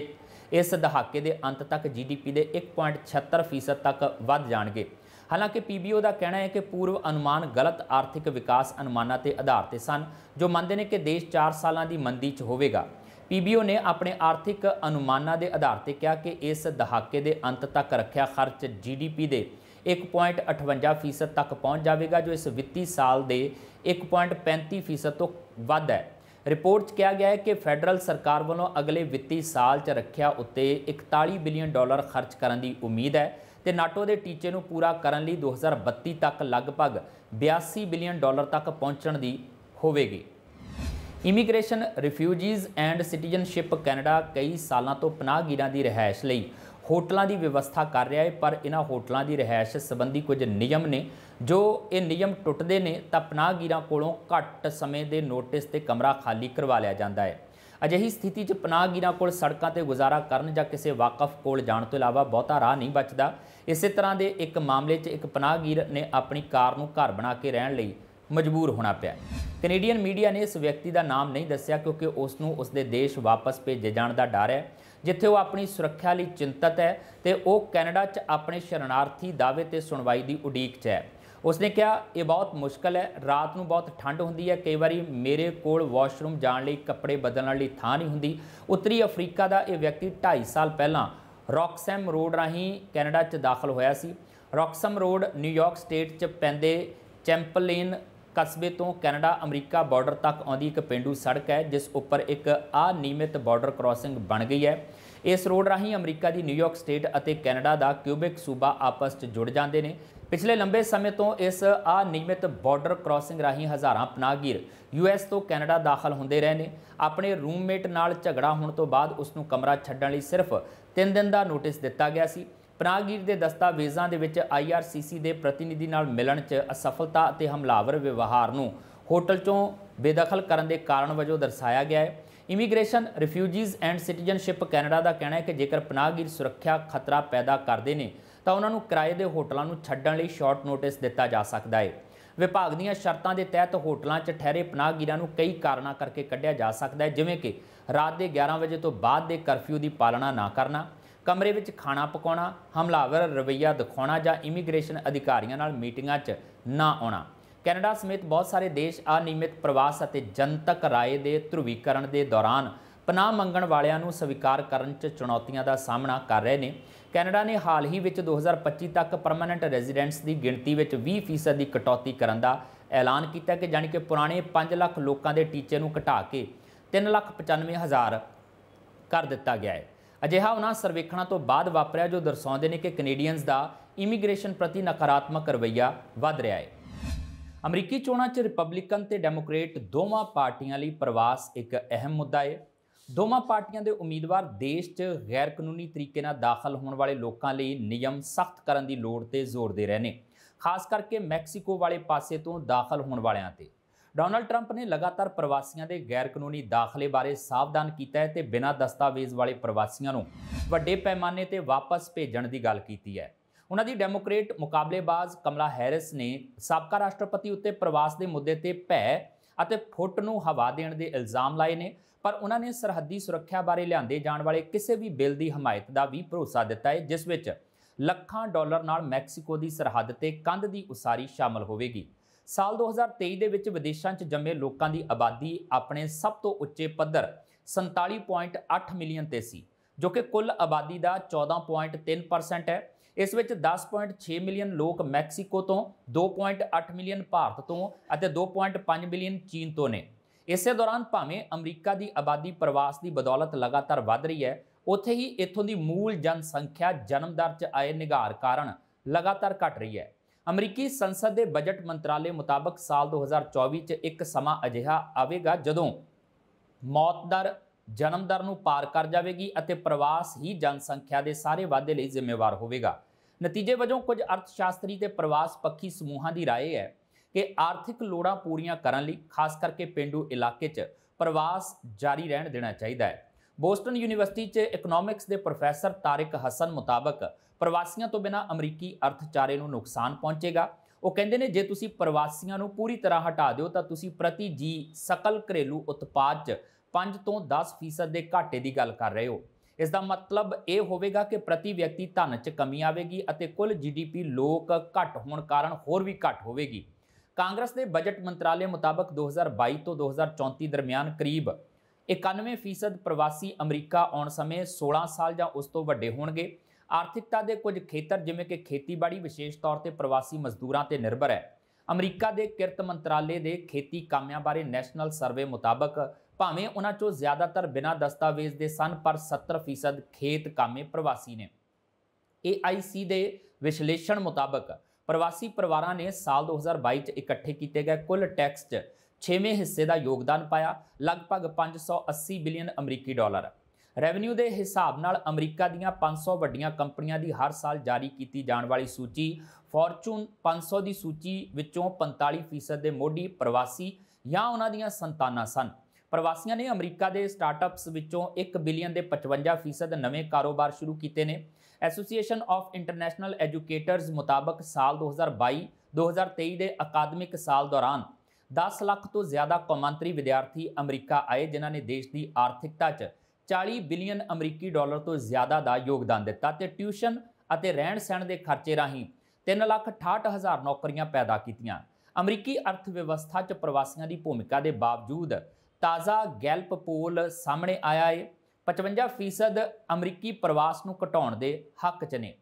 ਇਸ ਦਹਾਕੇ ਦੇ ਅੰਤ ਤੱਕ ਜੀਡੀਪੀ ਦੇ 1.76% ਤੱਕ ਵੱਧ ਜਾਣਗੇ ਹਾਲਾਂਕਿ ਪੀਬੀਓ ਦਾ ਕਹਿਣਾ ਹੈ ਕਿ ਪੂਰਵ ਅਨੁਮਾਨ ਗਲਤ ਆਰਥਿਕ ਵਿਕਾਸ ਅਨੁਮਾਨਾਂ ਤੇ ਆਧਾਰ ਤੇ ਸਨ ਜੋ ਮੰਨਦੇ ਨੇ ਕਿ ਦੇਸ਼ 4 ਸਾਲਾਂ ਦੀ ਮੰਦੀ 'ਚ ਹੋਵੇਗਾ ਪੀਬੀਓ ਨੇ ਆਪਣੇ ਆਰਥਿਕ ਅਨੁਮਾਨਾਂ ਦੇ ਆਧਾਰ ਤੇ ਕਿਹਾ ਕਿ ਇਸ ਦਹਾਕੇ ਦੇ ਅੰਤ ਤੱਕ ਰੱਖਿਆ ਖਰਚ ਜੀਡੀਪੀ ਦੇ 1.58% ਤੱਕ ਪਹੁੰਚ ਜਾਵੇਗਾ ਜੋ ਇਸ ਵਿੱਤੀ ਸਾਲ ਦੇ 1.35% ਤੋਂ ਵੱਧ ਹੈ ਰਿਪੋਰਟ 'ਚ ਕਿਹਾ ਗਿਆ ਹੈ ਕਿ ਫੈਡਰਲ ਸਰਕਾਰ ਵੱਲੋਂ ਅਗਲੇ ਵਿੱਤੀ ਸਾਲ 'ਚ ਰੱਖਿਆ ਉੱਤੇ 41 ਬਿਲੀਅਨ ਡਾਲਰ ਖਰਚ ਕਰਨ ਦੀ ਉਮੀਦ ਹੈ ਤੇ ਨਾਟੋ ਦੇ ਟੀਚੇ ਨੂੰ ਪੂਰਾ ਕਰਨ ਲਈ 2032 ਤੱਕ ਲਗਭਗ 82 ਬਿਲੀਅਨ ਡਾਲਰ ਤੱਕ ਪਹੁੰਚਣ ਦੀ ਹੋਵੇਗੀ Immigration Refugees and Citizenship Canada ਕਈ ਸਾਲਾਂ ਤੋਂ ਪਨਾਹਗੀਰਾਂ ਦੀ ਰਹਿائش ਲਈ ਹੋਟਲਾਂ ਦੀ ਵਿਵਸਥਾ ਕਰ ਰਿਹਾ ਹੈ ਪਰ ਇਹਨਾਂ ਹੋਟਲਾਂ ਦੀ ਰਹਿائش ਸੰਬੰਧੀ ਕੁਝ ਨਿਯਮ ਨੇ ਜੋ ਇਹ ਨਿਯਮ ਟੁੱਟਦੇ ਨੇ ਤਾਂ ਪਨਾਹਗੀਰਾਂ ਕੋਲੋਂ ਘੱਟ ਸਮੇਂ ਦੇ ਨੋਟਿਸ ਤੇ ਕਮਰਾ ਖਾਲੀ ਕਰਵਾ ਲਿਆ ਜਾਂਦਾ ਹੈ ਅਜਿਹੀ ਸਥਿਤੀ 'ਚ ਪਨਾਹਗੀਰਾਂ ਕੋਲ ਸੜਕਾਂ ਤੇ ਗੁਜ਼ਾਰਾ ਕਰਨ ਜਾਂ ਕਿਸੇ ਵਾਕਫ ਕੋਲ ਜਾਣ ਤੋਂ ਇਲਾਵਾ ਬਹੁਤਾ ਰਾਹ ਨਹੀਂ ਬਚਦਾ ਇਸੇ ਤਰ੍ਹਾਂ ਦੇ ਇੱਕ ਮਾਮਲੇ 'ਚ ਇੱਕ ਪਨਾਹਗੀਰ ਨੇ ਆਪਣੀ ਕਾਰ ਨੂੰ ਘਰ ਬਣਾ ਕੇ ਰਹਿਣ ਲਈ ਮਜਬੂਰ ਹੋਣਾ ਪਿਆ ਕੈਨੇਡੀਅਨ ਮੀਡੀਆ ਨੇ ਇਸ ਵਿਅਕਤੀ ਦਾ ਨਾਮ ਨਹੀਂ ਦੱਸਿਆ ਕਿਉਂਕਿ ਉਸ ਨੂੰ ਉਸ ਦੇ ਦੇਸ਼ ਵਾਪਸ ਭੇਜੇ ਜਾਣ ਦਾ ਡਰ ਹੈ ਜਿੱਥੇ ਉਹ ਆਪਣੀ ਸੁਰੱਖਿਆ ਲਈ ਚਿੰਤਤ ਹੈ ਤੇ ਉਹ ਕੈਨੇਡਾ 'ਚ ਆਪਣੇ ਸ਼ਰਨਾਰਥੀ ਦਾਅਵੇ ਤੇ ਸੁਣਵਾਈ ਦੀ ਉਡੀਕ 'ਚ ਹੈ ਉਸਨੇ ਕਿਹਾ ਇਹ ਬਹੁਤ ਮੁਸ਼ਕਲ ਹੈ ਰਾਤ ਨੂੰ ਬਹੁਤ ਠੰਡ ਹੁੰਦੀ ਹੈ ਕਈ ਵਾਰੀ ਮੇਰੇ ਕੋਲ ਵਾਸ਼ਰੂਮ ਜਾਣ ਲਈ ਕੱਪੜੇ ਬਦਲਣ ਲਈ ਥਾਂ ਨਹੀਂ ਹੁੰਦੀ ਉੱਤਰੀ ਅਫਰੀਕਾ ਦਾ ਇਹ ਵਿਅਕਤੀ 2.5 ਸਾਲ ਪਹਿਲਾਂ ਰੌਕਸਮ ਰੋਡ ਰਾਹੀਂ ਕੈਨੇਡਾ 'ਚ ਦਾਖਲ ਹੋਇਆ ਸੀ ਰੌਕਸਮ ਰੋਡ ਨਿਊਯਾਰਕ ਸਟੇਟ 'ਚ ਪੈਂਦੇ ਚੈਂਪਲੇਨ ਕਸਬੇ ਤੋਂ ਕੈਨੇਡਾ ਅਮਰੀਕਾ ਬਾਰਡਰ ਤੱਕ ਆਉਂਦੀ ਇੱਕ ਪਿੰਡੂ ਸੜਕ ਹੈ ਜਿਸ ਉੱਪਰ ਇੱਕ ਨਿਯਮਿਤ ਬਾਰਡਰ ਕ੍ਰਾਸਿੰਗ ਬਣ ਗਈ ਹੈ ਇਸ ਰੋਡ ਰਾਹੀਂ ਅਮਰੀਕਾ ਦੀ ਨਿਊਯਾਰਕ ਸਟੇਟ ਅਤੇ ਕੈਨੇਡਾ ਦਾ ਕਿਊਬਿਕ ਸੂਬਾ ਆਪਸ ਵਿੱਚ ਜੁੜ ਜਾਂਦੇ ਨੇ ਪਿਛਲੇ ਲੰਬੇ ਸਮੇਂ ਤੋਂ ਇਸ ਨਿਯਮਿਤ ਬਾਰਡਰ ਕ੍ਰਾਸਿੰਗ ਰਾਹੀਂ ਹਜ਼ਾਰਾਂ ਪਨਾਹਗੀਰ ਯੂਐਸ ਤੋਂ ਕੈਨੇਡਾ ਦਾਖਲ ਹੁੰਦੇ ਰਹੇ ਨੇ ਆਪਣੇ ਰੂਮਮੇਟ ਨਾਲ ਝਗੜਾ ਹੋਣ ਤੋਂ ਬਾਅਦ ਉਸ ਨੂੰ ਕਮਰਾ ਛੱਡਣ ਲਈ ਸਿਰਫ 3 ਦਿਨ ਦਾ ਨੋਟਿਸ ਦਿੱਤਾ ਗਿਆ ਸੀ ਪਨਾਗੀਰ ਦੇ ਦਸਤਾਵੇਜ਼ਾਂ ਦੇ ਵਿੱਚ ਆਈਆਰਸੀਸੀ ਦੇ ਪ੍ਰਤੀਨਿਧੀ ਨਾਲ ਮਿਲਣ 'ਚ ਅਸਫਲਤਾ ਅਤੇ ਹਮਲਾਵਰ ਵਿਵਹਾਰ ਨੂੰ ਹੋਟਲ 'ਚੋਂ ਬੇਦਖਲ ਕਰਨ ਦੇ ਕਾਰਨ ਵਜੋਂ ਦਰਸਾਇਆ ਗਿਆ ਹੈ Immigration Refugees and Citizenship Canada ਦਾ ਕਹਿਣਾ ਹੈ ਕਿ ਜੇਕਰ ਪਨਾਗੀਰ ਸੁਰੱਖਿਆ ਖਤਰਾ ਪੈਦਾ ਕਰਦੇ ਨੇ ਤਾਂ ਉਹਨਾਂ ਨੂੰ ਕਿਰਾਏ ਦੇ ਹੋਟਲਾਂ ਨੂੰ ਛੱਡਣ ਲਈ ਸ਼ਾਰਟ ਨੋਟਿਸ ਦਿੱਤਾ ਜਾ ਸਕਦਾ ਹੈ ਵਿਭਾਗ ਦੀਆਂ ਸ਼ਰਤਾਂ ਦੇ ਤਹਿਤ ਹੋਟਲਾਂ 'ਚ ਠਹਿਰੇ ਪਨਾਗੀਰਾਂ ਨੂੰ ਕਈ ਕਾਰਨਾਂ ਕਰਕੇ ਕੱਢਿਆ ਜਾ ਸਕਦਾ ਹੈ ਜਿਵੇਂ ਕਿ ਰਾਤ ਦੇ 11 ਵਜੇ ਤੋਂ ਬਾਅਦ ਦੇ ਕਰਫਿਊ ਦੀ ਪਾਲਣਾ ਨਾ ਕਰਨਾ ਕਮਰੇ ਵਿੱਚ ਖਾਣਾ ਪਕਾਉਣਾ ਹਮਲਾਵਰ ਰਵਈਆ ਦਿਖਾਉਣਾ ਜਾਂ ਇਮੀਗ੍ਰੇਸ਼ਨ ਅਧਿਕਾਰੀਆਂ ਨਾਲ ਮੀਟਿੰਗਾਂ 'ਚ ਨਾ ਆਉਣਾ ਕੈਨੇਡਾ ਸਮੇਤ ਬਹੁਤ ਸਾਰੇ ਦੇਸ਼ ਅਨਿਯਮਿਤ ਪ੍ਰਵਾਸ ਅਤੇ ਜਨਤਕ ਰਾਏ ਦੇ ਧਰੂਵੀਕਰਨ ਦੇ ਦੌਰਾਨ ਪਨਾਹ ਮੰਗਣ ਵਾਲਿਆਂ ਨੂੰ ਸਵੀਕਾਰ ਕਰਨ 'ਚ ਚੁਣੌਤੀਆਂ ਦਾ ਸਾਹਮਣਾ ਕਰ ਰਹੇ ਨੇ ਕੈਨੇਡਾ ਨੇ ਹਾਲ ਹੀ ਵਿੱਚ 2025 ਤੱਕ ਪਰਮਨੈਂਟ ਰੈਜ਼ੀਡੈਂਟਸ ਦੀ ਗਿਣਤੀ ਵਿੱਚ 20% ਦੀ ਕਟੌਤੀ ਕਰਨ ਦਾ ਐਲਾਨ ਕੀਤਾ ਕਿ ਜਾਨੀ ਕਿ ਪੁਰਾਣੇ 5 ਲੱਖ ਲੋਕਾਂ ਦੇ ਟੀਚੇ ਨੂੰ ਘਟਾ ਕੇ 3,95,000 ਕਰ ਦਿੱਤਾ ਗਿਆ ਹੈ ਅਜਿਹਾ ਉਹਨਾਂ ਸਰਵੇਖਣਾਂ ਤੋਂ ਬਾਅਦ ਵਾਪਰਿਆ ਜੋ ਦਰਸਾਉਂਦੇ ਨੇ ਕਿ ਕੈਨੇਡੀਅਨਸ ਦਾ ਇਮੀਗ੍ਰੇਸ਼ਨ ਪ੍ਰਤੀ ਨਕਾਰਾਤਮਕ ਰਵੱਈਆ ਵੱਧ ਰਿਹਾ ਹੈ ਅਮਰੀਕੀ ਚੋਣਾਂ 'ਚ ਰਿਪਬਲਿਕਨ ਤੇ ਡੈਮੋਕ੍ਰੇਟ ਦੋਵਾਂ ਪਾਰਟੀਆਂ ਲਈ ਪ੍ਰਵਾਸ ਇੱਕ ਅਹਿਮ ਮੁੱਦਾ ਹੈ ਦੋਵਾਂ ਪਾਰਟੀਆਂ ਦੇ ਉਮੀਦਵਾਰ ਦੇਸ਼ 'ਚ ਗੈਰ ਕਾਨੂੰਨੀ ਤਰੀਕੇ ਨਾਲ ਦਾਖਲ ਹੋਣ ਵਾਲੇ ਲੋਕਾਂ ਲਈ ਨਿਯਮ ਸਖਤ ਕਰਨ ਦੀ ਲੋੜ ਤੇ ਜ਼ੋਰ ਦੇ ਰਹੇ ਨੇ ਖਾਸ ਕਰਕੇ ਮੈਕਸੀਕੋ ਵਾਲੇ ਪਾਸੇ ਤੋਂ ਦਾਖਲ ਹੋਣ ਵਾਲਿਆਂ ਤੇ ਡੋਨਾਲਡ ਟਰੰਪ ਨੇ ਲਗਾਤਾਰ ਪ੍ਰਵਾਸੀਆਂ ਦੇ ਗੈਰ ਕਾਨੂੰਨੀ ਦਾਖਲੇ ਬਾਰੇ ਸਾਵਧਾਨ ਕੀਤਾ ਹੈ ਤੇ ਬਿਨਾਂ ਦਸਤਾਵੇਜ਼ ਵਾਲੇ ਪ੍ਰਵਾਸੀਆਂ ਨੂੰ ਵੱਡੇ ਪੈਮਾਨੇ ਤੇ ਵਾਪਸ ਭੇਜਣ ਦੀ ਗੱਲ ਕੀਤੀ ਹੈ ਉਹਨਾਂ ਦੀ ਡੈਮੋਕ੍ਰੇਟ ਮੁਕਾਬਲੇਬਾਜ਼ ਕਮਲਾ ਹੈਰਿਸ ਨੇ ਸਾਬਕਾ ਰਾਸ਼ਟਰਪਤੀ ਉੱਤੇ ਪ੍ਰਵਾਸ ਦੇ ਮੁੱਦੇ ਤੇ ਭੈ ਅਤੇ ਫੁੱਟ ਨੂੰ ਹਵਾ ਦੇਣ ਦੇ ਇਲਜ਼ਾਮ ਲਾਏ ਨੇ ਪਰ ਉਹਨਾਂ ਨੇ ਸਰਹੱਦੀ ਸੁਰੱਖਿਆ ਬਾਰੇ ਲਿਆਂਦੇ ਜਾਣ ਵਾਲੇ ਕਿਸੇ ਵੀ ਬਿੱਲ ਦੀ ਹਮਾਇਤ ਦਾ ਵੀ ਭਰੋਸਾ ਦਿੱਤਾ ਹੈ ਜਿਸ ਵਿੱਚ ਲੱਖਾਂ ਡਾਲਰ ਨਾਲ ਮੈਕਸੀਕੋ ਦੀ ਸਰਹੱਦ ਤੇ ਕੰਧ ਦੀ ਉਸਾਰੀ ਸ਼ਾਮਲ ਹੋਵੇਗੀ ਸਾਲ 2023 ਦੇ ਵਿੱਚ ਵਿਦੇਸ਼ਾਂ 'ਚ ਜੰਮੇ ਲੋਕਾਂ ਦੀ ਆਬਾਦੀ ਆਪਣੇ ਸਭ ਤੋਂ ਉੱਚੇ ਪੱਧਰ 47.8 ਮਿਲੀਅਨ ਤੇ ਸੀ ਜੋ ਕਿ ਕੁੱਲ ਆਬਾਦੀ ਦਾ 14.3% ਹੈ ਇਸ ਵਿੱਚ 10.6 ਮਿਲੀਅਨ ਲੋਕ ਮੈਕਸੀਕੋ ਤੋਂ 2.8 ਮਿਲੀਅਨ ਭਾਰਤ ਤੋਂ ਅਤੇ 2.5 ਮਿਲੀਅਨ ਚੀਨ ਤੋਂ ਨੇ ਇਸੇ ਦੌਰਾਨ ਭਾਵੇਂ ਅਮਰੀਕਾ ਦੀ ਆਬਾਦੀ ਪ੍ਰਵਾਸ ਦੀ ਬਦੌਲਤ ਲਗਾਤਾਰ ਵਧ ਰਹੀ ਹੈ ਉੱਥੇ ਹੀ ਇੱਥੋਂ ਦੀ ਮੂਲ ਜਨਸੰਖਿਆ ਜਨਮਦਰ 'ਚ ਆਏ ਨਿਗਾਰ ਕਾਰਨ ਲਗਾਤਾਰ ਘਟ ਰਹੀ ਹੈ ਅਮਰੀਕੀ ਸੰਸਦ ਦੇ ਬਜਟ ਮੰਤਰਾਲੇ ਮੁਤਾਬਕ ਸਾਲ 2024 ਚ ਇੱਕ ਸਮਾਂ ਅਜਿਹਾ ਆਵੇਗਾ ਜਦੋਂ ਮੌਤ ਦਰ ਜਨਮ ਦਰ ਨੂੰ ਪਾਰ ਕਰ ਜਾਵੇਗੀ ਅਤੇ ਪ੍ਰਵਾਸ ਹੀ ਜਨਸੰਖਿਆ ਦੇ ਸਾਰੇ ਵਾਧੇ ਲਈ ਜ਼ਿੰਮੇਵਾਰ ਹੋਵੇਗਾ ਨਤੀਜੇ ਵਜੋਂ ਕੁਝ ਅਰਥਸ਼ਾਸਤਰੀ ਤੇ ਪ੍ਰਵਾਸ ਪੱਖੀ ਸਮੂਹਾਂ ਦੀ رائے ਹੈ ਕਿ ਆਰਥਿਕ ਲੋੜਾਂ ਪੂਰੀਆਂ ਕਰਨ ਲਈ ਖਾਸ ਕਰਕੇ ਪਿੰਡੂ ਇਲਾਕੇ 'ਚ ਪ੍ਰਵਾਸ ਜਾਰੀ ਰਹਿਣ ਦੇਣਾ ਚਾਹੀਦਾ ਹੈ ਬੋਸਟਨ ਯੂਨੀਵਰਸਿਟੀ 'ਚ ਇਕਨੋਮਿਕਸ ਦੇ ਪ੍ਰੋਫੈਸਰ ਤਾਰਿਕ ਹਸਨ ਮੁਤਾਬਕ ਪ੍ਰਵਾਸੀਆਂ ਤੋਂ ਬਿਨਾ ਅਮਰੀਕੀ ਅਰਥਚਾਰੇ ਨੂੰ ਨੁਕਸਾਨ ਪਹੁੰਚੇਗਾ ਉਹ ਕਹਿੰਦੇ ਨੇ ਜੇ ਤੁਸੀਂ ਪ੍ਰਵਾਸੀਆਂ ਨੂੰ ਪੂਰੀ ਤਰ੍ਹਾਂ ਹਟਾ ਦਿਓ ਤਾਂ ਤੁਸੀਂ ਪ੍ਰਤੀ ਜੀ ਸਕਲ ਘਰੇਲੂ ਉਤਪਾਦ 'ਚ 5 ਤੋਂ 10% ਦੇ ਘਾਟੇ ਦੀ ਗੱਲ ਕਰ ਰਹੇ ਹੋ ਇਸ ਦਾ ਮਤਲਬ ਇਹ ਹੋਵੇਗਾ ਕਿ ਪ੍ਰਤੀ ਵਿਅਕਤੀ ਧਨ 'ਚ ਕਮੀ ਆਵੇਗੀ ਅਤੇ ਕੁੱਲ ਜੀਡੀਪੀ ਲੋਕ ਘਟ ਹੋਣ ਕਾਰਨ ਹੋਰ ਵੀ ਘਟ ਹੋਵੇਗੀ ਕਾਂਗਰਸ ਦੇ ਬਜਟ ਮੰਤਰਾਲੇ ਮੁਤਾਬਕ 2022 ਤੋਂ 2034 ਦਰਮਿਆਨ ਕਰੀਬ 91% ਪ੍ਰਵਾਸੀ ਅਮਰੀਕਾ ਆਉਣ ਸਮੇਂ 16 ਸਾਲ ਜਾਂ ਉਸ ਤੋਂ ਵੱਡੇ ਹੋਣਗੇ ਆਰਥਿਕਤਾ ਦੇ ਕੁਝ ਖੇਤਰ ਜਿਵੇਂ ਕਿ ਖੇਤੀਬਾੜੀ ਵਿਸ਼ੇਸ਼ ਤੌਰ ਤੇ ਪ੍ਰਵਾਸੀ ਮਜ਼ਦੂਰਾਂ ਤੇ ਨਿਰਭਰ ਹੈ ਅਮਰੀਕਾ ਦੇ ਕਿਰਤ ਮੰਤਰਾਲੇ ਦੇ ਖੇਤੀ ਕਾਮਿਆਂ ਬਾਰੇ ਨੈਸ਼ਨਲ ਸਰਵੇ ਮੁਤਾਬਕ ਭਾਵੇਂ ਉਹਨਾਂ ਚੋਂ ਜ਼ਿਆਦਾਤਰ ਬਿਨਾਂ ਦਸਤਾਵੇਜ਼ ਦੇ ਸਨ ਪਰ 70% ਖੇਤ ਕਾਮੇ ਪ੍ਰਵਾਸੀ ਨੇ AIC ਦੇ ਵਿਸ਼ਲੇਸ਼ਣ ਮੁਤਾਬਕ ਪ੍ਰਵਾਸੀ ਪਰਿਵਾਰਾਂ ਨੇ ਸਾਲ 2022 ਚ ਇਕੱਠੇ ਕੀਤੇ ਗਏ ਕੁੱਲ ਟੈਕਸ 'ਚ ਛੇਵੇਂ ਹਿੱਸੇ ਦਾ ਯੋਗਦਾਨ ਪਾਇਆ ਲਗਭਗ 580 ਬਿਲੀਅਨ ਅਮਰੀਕੀ ਡਾਲਰ ਰੈਵਨਿਊ ਦੇ ਹਿਸਾਬ ਨਾਲ ਅਮਰੀਕਾ ਦੀਆਂ 500 ਵੱਡੀਆਂ ਕੰਪਨੀਆਂ ਦੀ ਹਰ ਸਾਲ ਜਾਰੀ ਕੀਤੀ ਜਾਣ ਵਾਲੀ ਸੂਚੀ ਫੋਰਚੂਨ 500 ਦੀ ਸੂਚੀ ਵਿੱਚੋਂ 45% ਦੇ ਮੋਢੀ ਪ੍ਰਵਾਸੀ ਜਾਂ ਉਹਨਾਂ ਦੀਆਂ ਸੰਤਾਨਾਂ ਸਨ ਪ੍ਰਵਾਸੀਆਂ ਨੇ ਅਮਰੀਕਾ ਦੇ ਸਟਾਰਟਅਪਸ ਵਿੱਚੋਂ 1 ਬਿਲੀਅਨ ਦੇ 55% ਨਵੇਂ ਕਾਰੋਬਾਰ ਸ਼ੁਰੂ ਕੀਤੇ ਨੇ ਐਸੋਸੀਏਸ਼ਨ ਆਫ ਇੰਟਰਨੈਸ਼ਨਲ ਐਜੂਕੇਟਰਸ ਮੁਤਾਬਕ ਸਾਲ 2022-2023 ਦੇ ਅਕਾਦਮਿਕ ਸਾਲ ਦੌਰਾਨ 10 ਲੱਖ ਤੋਂ ਜ਼ਿਆਦਾ ਕੌਮਾਂਤਰੀ ਵਿਦਿਆਰਥੀ ਅਮਰੀਕਾ ਆਏ ਜਿਨ੍ਹਾਂ ਨੇ ਦੇਸ਼ ਦੀ ਆਰਥਿਕਤਾ 'ਚ 40 ਬਿਲੀਅਨ ਅਮਰੀਕੀ ਡਾਲਰ ਤੋਂ ਜ਼ਿਆਦਾ ਦਾ ਯੋਗਦਾਨ ਦਿੱਤਾ ਤੇ ਟਿਊਸ਼ਨ ਅਤੇ ਰਹਿਣ ਸਹਿਣ ਦੇ ਖਰਚੇ ਰਾਹੀਂ ਹਜ਼ਾਰ ਨੌਕਰੀਆਂ ਪੈਦਾ ਕੀਤੀਆਂ ਅਮਰੀਕੀ ਅਰਥ ਵਿਵਸਥਾ 'ਚ ਪ੍ਰਵਾਸੀਆਂ ਦੀ ਭੂਮਿਕਾ ਦੇ ਬਾਵਜੂਦ ਤਾਜ਼ਾ ਗੈਲਪ ਪੋਲ ਸਾਹਮਣੇ ਆਇਆ ਹੈ 55% ਅਮਰੀਕੀ ਪ੍ਰਵਾਸ ਨੂੰ ਘਟਾਉਣ ਦੇ ਹੱਕ 'ਚ ਨੇ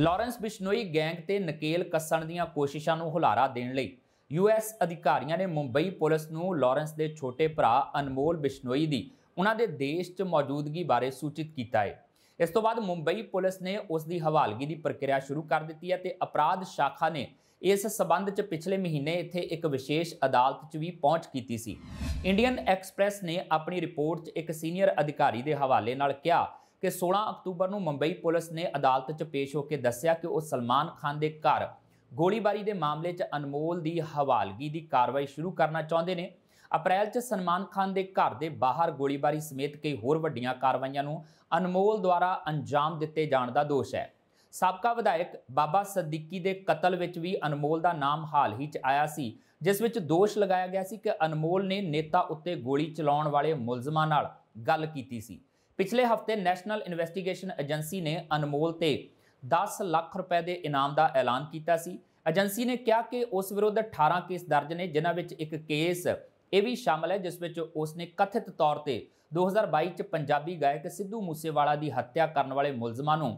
ਲਾਰੈਂਸ ਬਿਸ਼ਨੋਈ ਗੈਂਗ ਤੇ ਨਕੇਲ ਕੱਸਣ ਦੀਆਂ ਕੋਸ਼ਿਸ਼ਾਂ ਨੂੰ ਹੁਲਾਰਾ ਦੇਣ ਲਈ ਯੂਐਸ ਅਧਿਕਾਰੀਆਂ ਨੇ ਮੁੰਬਈ ਪੁਲਿਸ ਨੂੰ ਲਾਰੈਂਸ ਦੇ ਛੋਟੇ ਭਰਾ ਅਨਮੋਲ ਬਿਸ਼ਨੋਈ ਦੀ ਉਹਨਾਂ ਦੇ ਦੇਸ਼ 'ਚ ਮੌਜੂਦਗੀ ਬਾਰੇ ਸੂਚਿਤ ਕੀਤਾ ਹੈ ਇਸ ਤੋਂ ਬਾਅਦ ਮੁੰਬਈ ਪੁਲਿਸ ਨੇ ਉਸ ਦੀ ਹਵਾਲਗੀ ਦੀ ਪ੍ਰਕਿਰਿਆ ਸ਼ੁਰੂ ਕਰ ਦਿੱਤੀ ਹੈ ਤੇ ਅਪਰਾਧ ਸ਼ਾਖਾ ਨੇ ਇਸ ਸਬੰਧ 'ਚ ਪਿਛਲੇ ਮਹੀਨੇ ਇੱਥੇ ਇੱਕ ਵਿਸ਼ੇਸ਼ ਅਦਾਲਤ 'ਚ ਵੀ ਪਹੁੰਚ ਕੀਤੀ ਸੀ ਇੰਡੀਅਨ ਐਕਸਪ੍ਰੈਸ ਨੇ ਆਪਣੀ ਰਿਪੋਰਟ 'ਚ ਇੱਕ ਸੀਨੀਅਰ ਅਧਿਕਾਰੀ ਦੇ ਹਵਾਲੇ ਨਾਲ ਕਿਹਾ ਕਿ 16 ਅਕਤੂਬਰ ਨੂੰ ਮੁੰਬਈ ਪੁਲਿਸ ਨੇ ਅਦਾਲਤ 'ਚ ਪੇਸ਼ ਹੋ ਕੇ ਦੱਸਿਆ ਕਿ ਉਹ ਸਲਮਾਨ ਖਾਨ ਦੇ ਘਰ ਗੋਲੀਬਾਰੀ ਦੇ ਮਾਮਲੇ 'ਚ ਅਨਮੋਲ ਦੀ ਹਵਾਲਗੀ ਦੀ ਕਾਰਵਾਈ ਸ਼ੁਰੂ ਕਰਨਾ ਚਾਹੁੰਦੇ ਨੇ ਅਪ੍ਰੈਲ 'ਚ ਸਨਮਾਨ ਖਾਨ ਦੇ ਘਰ ਦੇ ਬਾਹਰ ਗੋਲੀਬਾਰੀ ਸਮੇਤ ਕਈ ਹੋਰ ਵੱਡੀਆਂ ਕਾਰਵਾਈਆਂ ਨੂੰ ਅਨਮੋਲ ਦੁਆਰਾ ਅੰਜਾਮ ਦਿੱਤੇ ਜਾਣ ਦਾ ਦੋਸ਼ ਹੈ ਸਾਬਕਾ ਵਿਧਾਇਕ ਬਾਬਾ ਸਦੀਕੀ ਦੇ ਕਤਲ ਵਿੱਚ ਵੀ ਅਨਮੋਲ ਦਾ ਨਾਮ ਹਾਲ ਹੀ 'ਚ ਆਇਆ ਸੀ ਜਿਸ ਵਿੱਚ ਦੋਸ਼ ਲਗਾਇਆ ਗਿਆ ਸੀ ਕਿ ਅਨਮੋਲ ਨੇ ਨੇਤਾ ਉੱਤੇ ਗੋਲੀ ਚਲਾਉਣ ਵਾਲੇ ਮੁਲਜ਼ਮਾਂ ਨਾਲ ਗੱਲ ਕੀਤੀ ਸੀ ਪਿਛਲੇ ਹਫਤੇ ਨੈਸ਼ਨਲ ਇਨਵੈਸਟੀਗੇਸ਼ਨ ਏਜੰਸੀ ਨੇ ਅਨਮੋਲ ਤੇ 10 ਲੱਖ ਰੁਪਏ ਦੇ ਇਨਾਮ ਦਾ ਐਲਾਨ ਕੀਤਾ ਸੀ ਏਜੰਸੀ ਨੇ ਕਿਹਾ ਕਿ ਉਸ ਵਿਰੁੱਧ 18 ਕੇਸ ਦਰਜ ਨੇ ਜਿਨ੍ਹਾਂ ਵਿੱਚ ਇੱਕ ਕੇਸ ਇਹ ਵੀ ਸ਼ਾਮਲ ਹੈ ਜਿਸ ਵਿੱਚ ਉਸ ਨੇ ਕਥਿਤ ਤੌਰ ਤੇ 2022 ਚ ਪੰਜਾਬੀ ਗਾਇਕ ਸਿੱਧੂ ਮੂਸੇਵਾਲਾ ਦੀ ਹੱਤਿਆ ਕਰਨ ਵਾਲੇ ਮੁਲਜ਼ਮਾਂ ਨੂੰ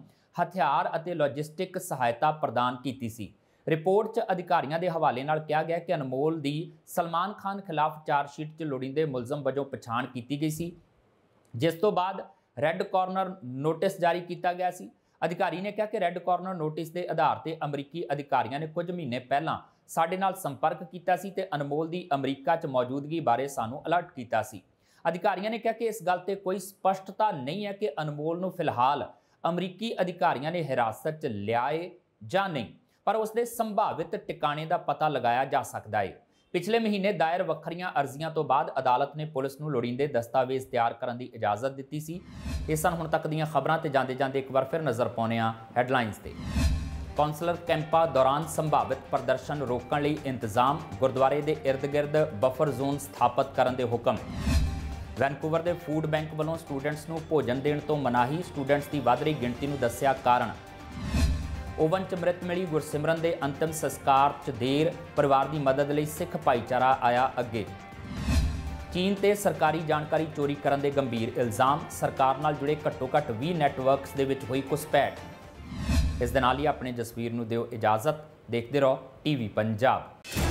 ਹਥਿਆਰ ਅਤੇ ਲੌਜਿਸਟਿਕ ਸਹਾਇਤਾ ਪ੍ਰਦਾਨ ਕੀਤੀ ਸੀ ਰਿਪੋਰਟ 'ਚ ਅਧਿਕਾਰੀਆਂ ਦੇ ਹਵਾਲੇ ਨਾਲ ਕਿਹਾ ਗਿਆ ਕਿ ਅਨਮੋਲ ਦੀ ਸਲਮਾਨ ਖਾਨ ਖਿਲਾਫ ਚਾਰਜਸ਼ੀਟ 'ਚ ਲੋੜੀਂਦੇ ਮੁਲਜ਼ਮ ਵਜੋਂ ਪਛਾਣ ਕੀਤੀ ਗਈ ਸੀ ਜਿਸ ਤੋਂ ਬਾਅਦ ਰੈੱਡ ਕਾਰਨਰ ਨੋਟਿਸ ਜਾਰੀ ਕੀਤਾ ਗਿਆ ਸੀ ਅਧਿਕਾਰੀ ਨੇ ਕਿਹਾ ਕਿ ਰੈੱਡ ਕਾਰਨਰ ਨੋਟਿਸ ਦੇ ਆਧਾਰ ਤੇ ਅਮਰੀਕੀ ਅਧਿਕਾਰੀਆਂ ਨੇ ਕੁਝ ਮਹੀਨੇ ਪਹਿਲਾਂ ਸਾਡੇ ਨਾਲ ਸੰਪਰਕ ਕੀਤਾ ਸੀ ਤੇ ਅਨਮੋਲ ਦੀ ਅਮਰੀਕਾ 'ਚ ਮੌਜੂਦਗੀ ਬਾਰੇ ਸਾਨੂੰ ਅਲਰਟ ਕੀਤਾ ਸੀ ਅਧਿਕਾਰੀਆਂ ਨੇ ਕਿਹਾ ਕਿ ਇਸ ਗੱਲ ਤੇ ਕੋਈ ਸਪਸ਼ਟਤਾ ਨਹੀਂ ਹੈ ਕਿ ਅਨਮੋਲ ਨੂੰ ਫਿਲਹਾਲ ਅਮਰੀਕੀ ਅਧਿਕਾਰੀਆਂ ਨੇ ਹਿਰਾਸਤ 'ਚ ਲਿਆਏ ਜਾਂ ਨਹੀਂ ਪਰ ਉਸ ਦੇ ਸੰਭਾਵਿਤ ਟਿਕਾਣੇ ਦਾ ਪਤਾ ਲਗਾਇਆ ਜਾ ਸਕਦਾ ਹੈ ਪਿਛਲੇ ਮਹੀਨੇ ਦਾਇਰ ਵੱਖਰੀਆਂ ਅਰਜ਼ੀਆਂ ਤੋਂ ਬਾਅਦ ਅਦਾਲਤ ਨੇ ਪੁਲਿਸ ਨੂੰ ਲੋੜੀਂਦੇ ਦਸਤਾਵੇਜ਼ ਤਿਆਰ ਕਰਨ ਦੀ ਇਜਾਜ਼ਤ ਦਿੱਤੀ ਸੀ ਇਸ ਹਨ ਹੁਣ ਤੱਕ ਦੀਆਂ ਖਬਰਾਂ ਤੇ ਜਾਂਦੇ ਜਾਂਦੇ ਇੱਕ ਵਾਰ ਫਿਰ ਨਜ਼ਰ ਪਾਉਨੇ ਆ ਹੈਡਲਾਈਨਸ ਤੇ ਕੌਂਸਲਰ ਕੈਂਪਾ ਦੌਰਾਨ ਸੰਭਾਵਿਤ ਪ੍ਰਦਰਸ਼ਨ ਰੋਕਣ ਲਈ ਇੰਤਜ਼ਾਮ ਗੁਰਦੁਆਰੇ ਦੇ ird-gird ਬਫਰ ਜ਼ੋਨ ਸਥਾਪਿਤ ਕਰਨ ਦੇ ਹੁਕਮ ਵੈਨਕੂਵਰ ਦੇ ਫੂਡ ਬੈਂਕ ਵੱਲੋਂ ਸਟੂਡੈਂਟਸ ਨੂੰ ਭੋਜਨ ਦੇਣ ਤੋਂ ਮਨਾਹੀ ਸਟੂਡੈਂਟਸ ਦੀ ਵਧ ਰਹੀ ਗਿਣਤੀ ਨੂੰ ਦੱਸਿਆ ਕਾਰਨ ਓਵਨ ਚ ਮ੍ਰਿਤ ਮਿਲੀ ਗੁਰਸਿਮਰਨ ਦੇ ਅੰਤਮ ਸੰਸਕਾਰ ਚ ਦੇਰ ਪਰਿਵਾਰ ਦੀ ਮਦਦ ਲਈ ਸਿੱਖ ਭਾਈਚਾਰਾ ਆਇਆ ਅੱਗੇ ਚੀਨ ਤੇ ਸਰਕਾਰੀ ਜਾਣਕਾਰੀ ਚੋਰੀ ਕਰਨ ਦੇ ਗੰਭੀਰ ਇਲਜ਼ਾਮ ਸਰਕਾਰ ਨਾਲ ਜੁੜੇ ਘੱਟੋ-ਘੱਟ 20 ਨੈਟਵਰਕਸ ਦੇ ਵਿੱਚ ਹੋਈ ਕੁਸਪੈਟ ਇਸ ਦੇ ਨਾਲ ਹੀ ਆਪਣੇ ਜਸਵੀਰ ਨੂੰ ਦਿਓ ਇਜਾਜ਼ਤ ਦੇਖਦੇ ਰਹੋ ਟੀਵੀ ਪੰਜਾਬ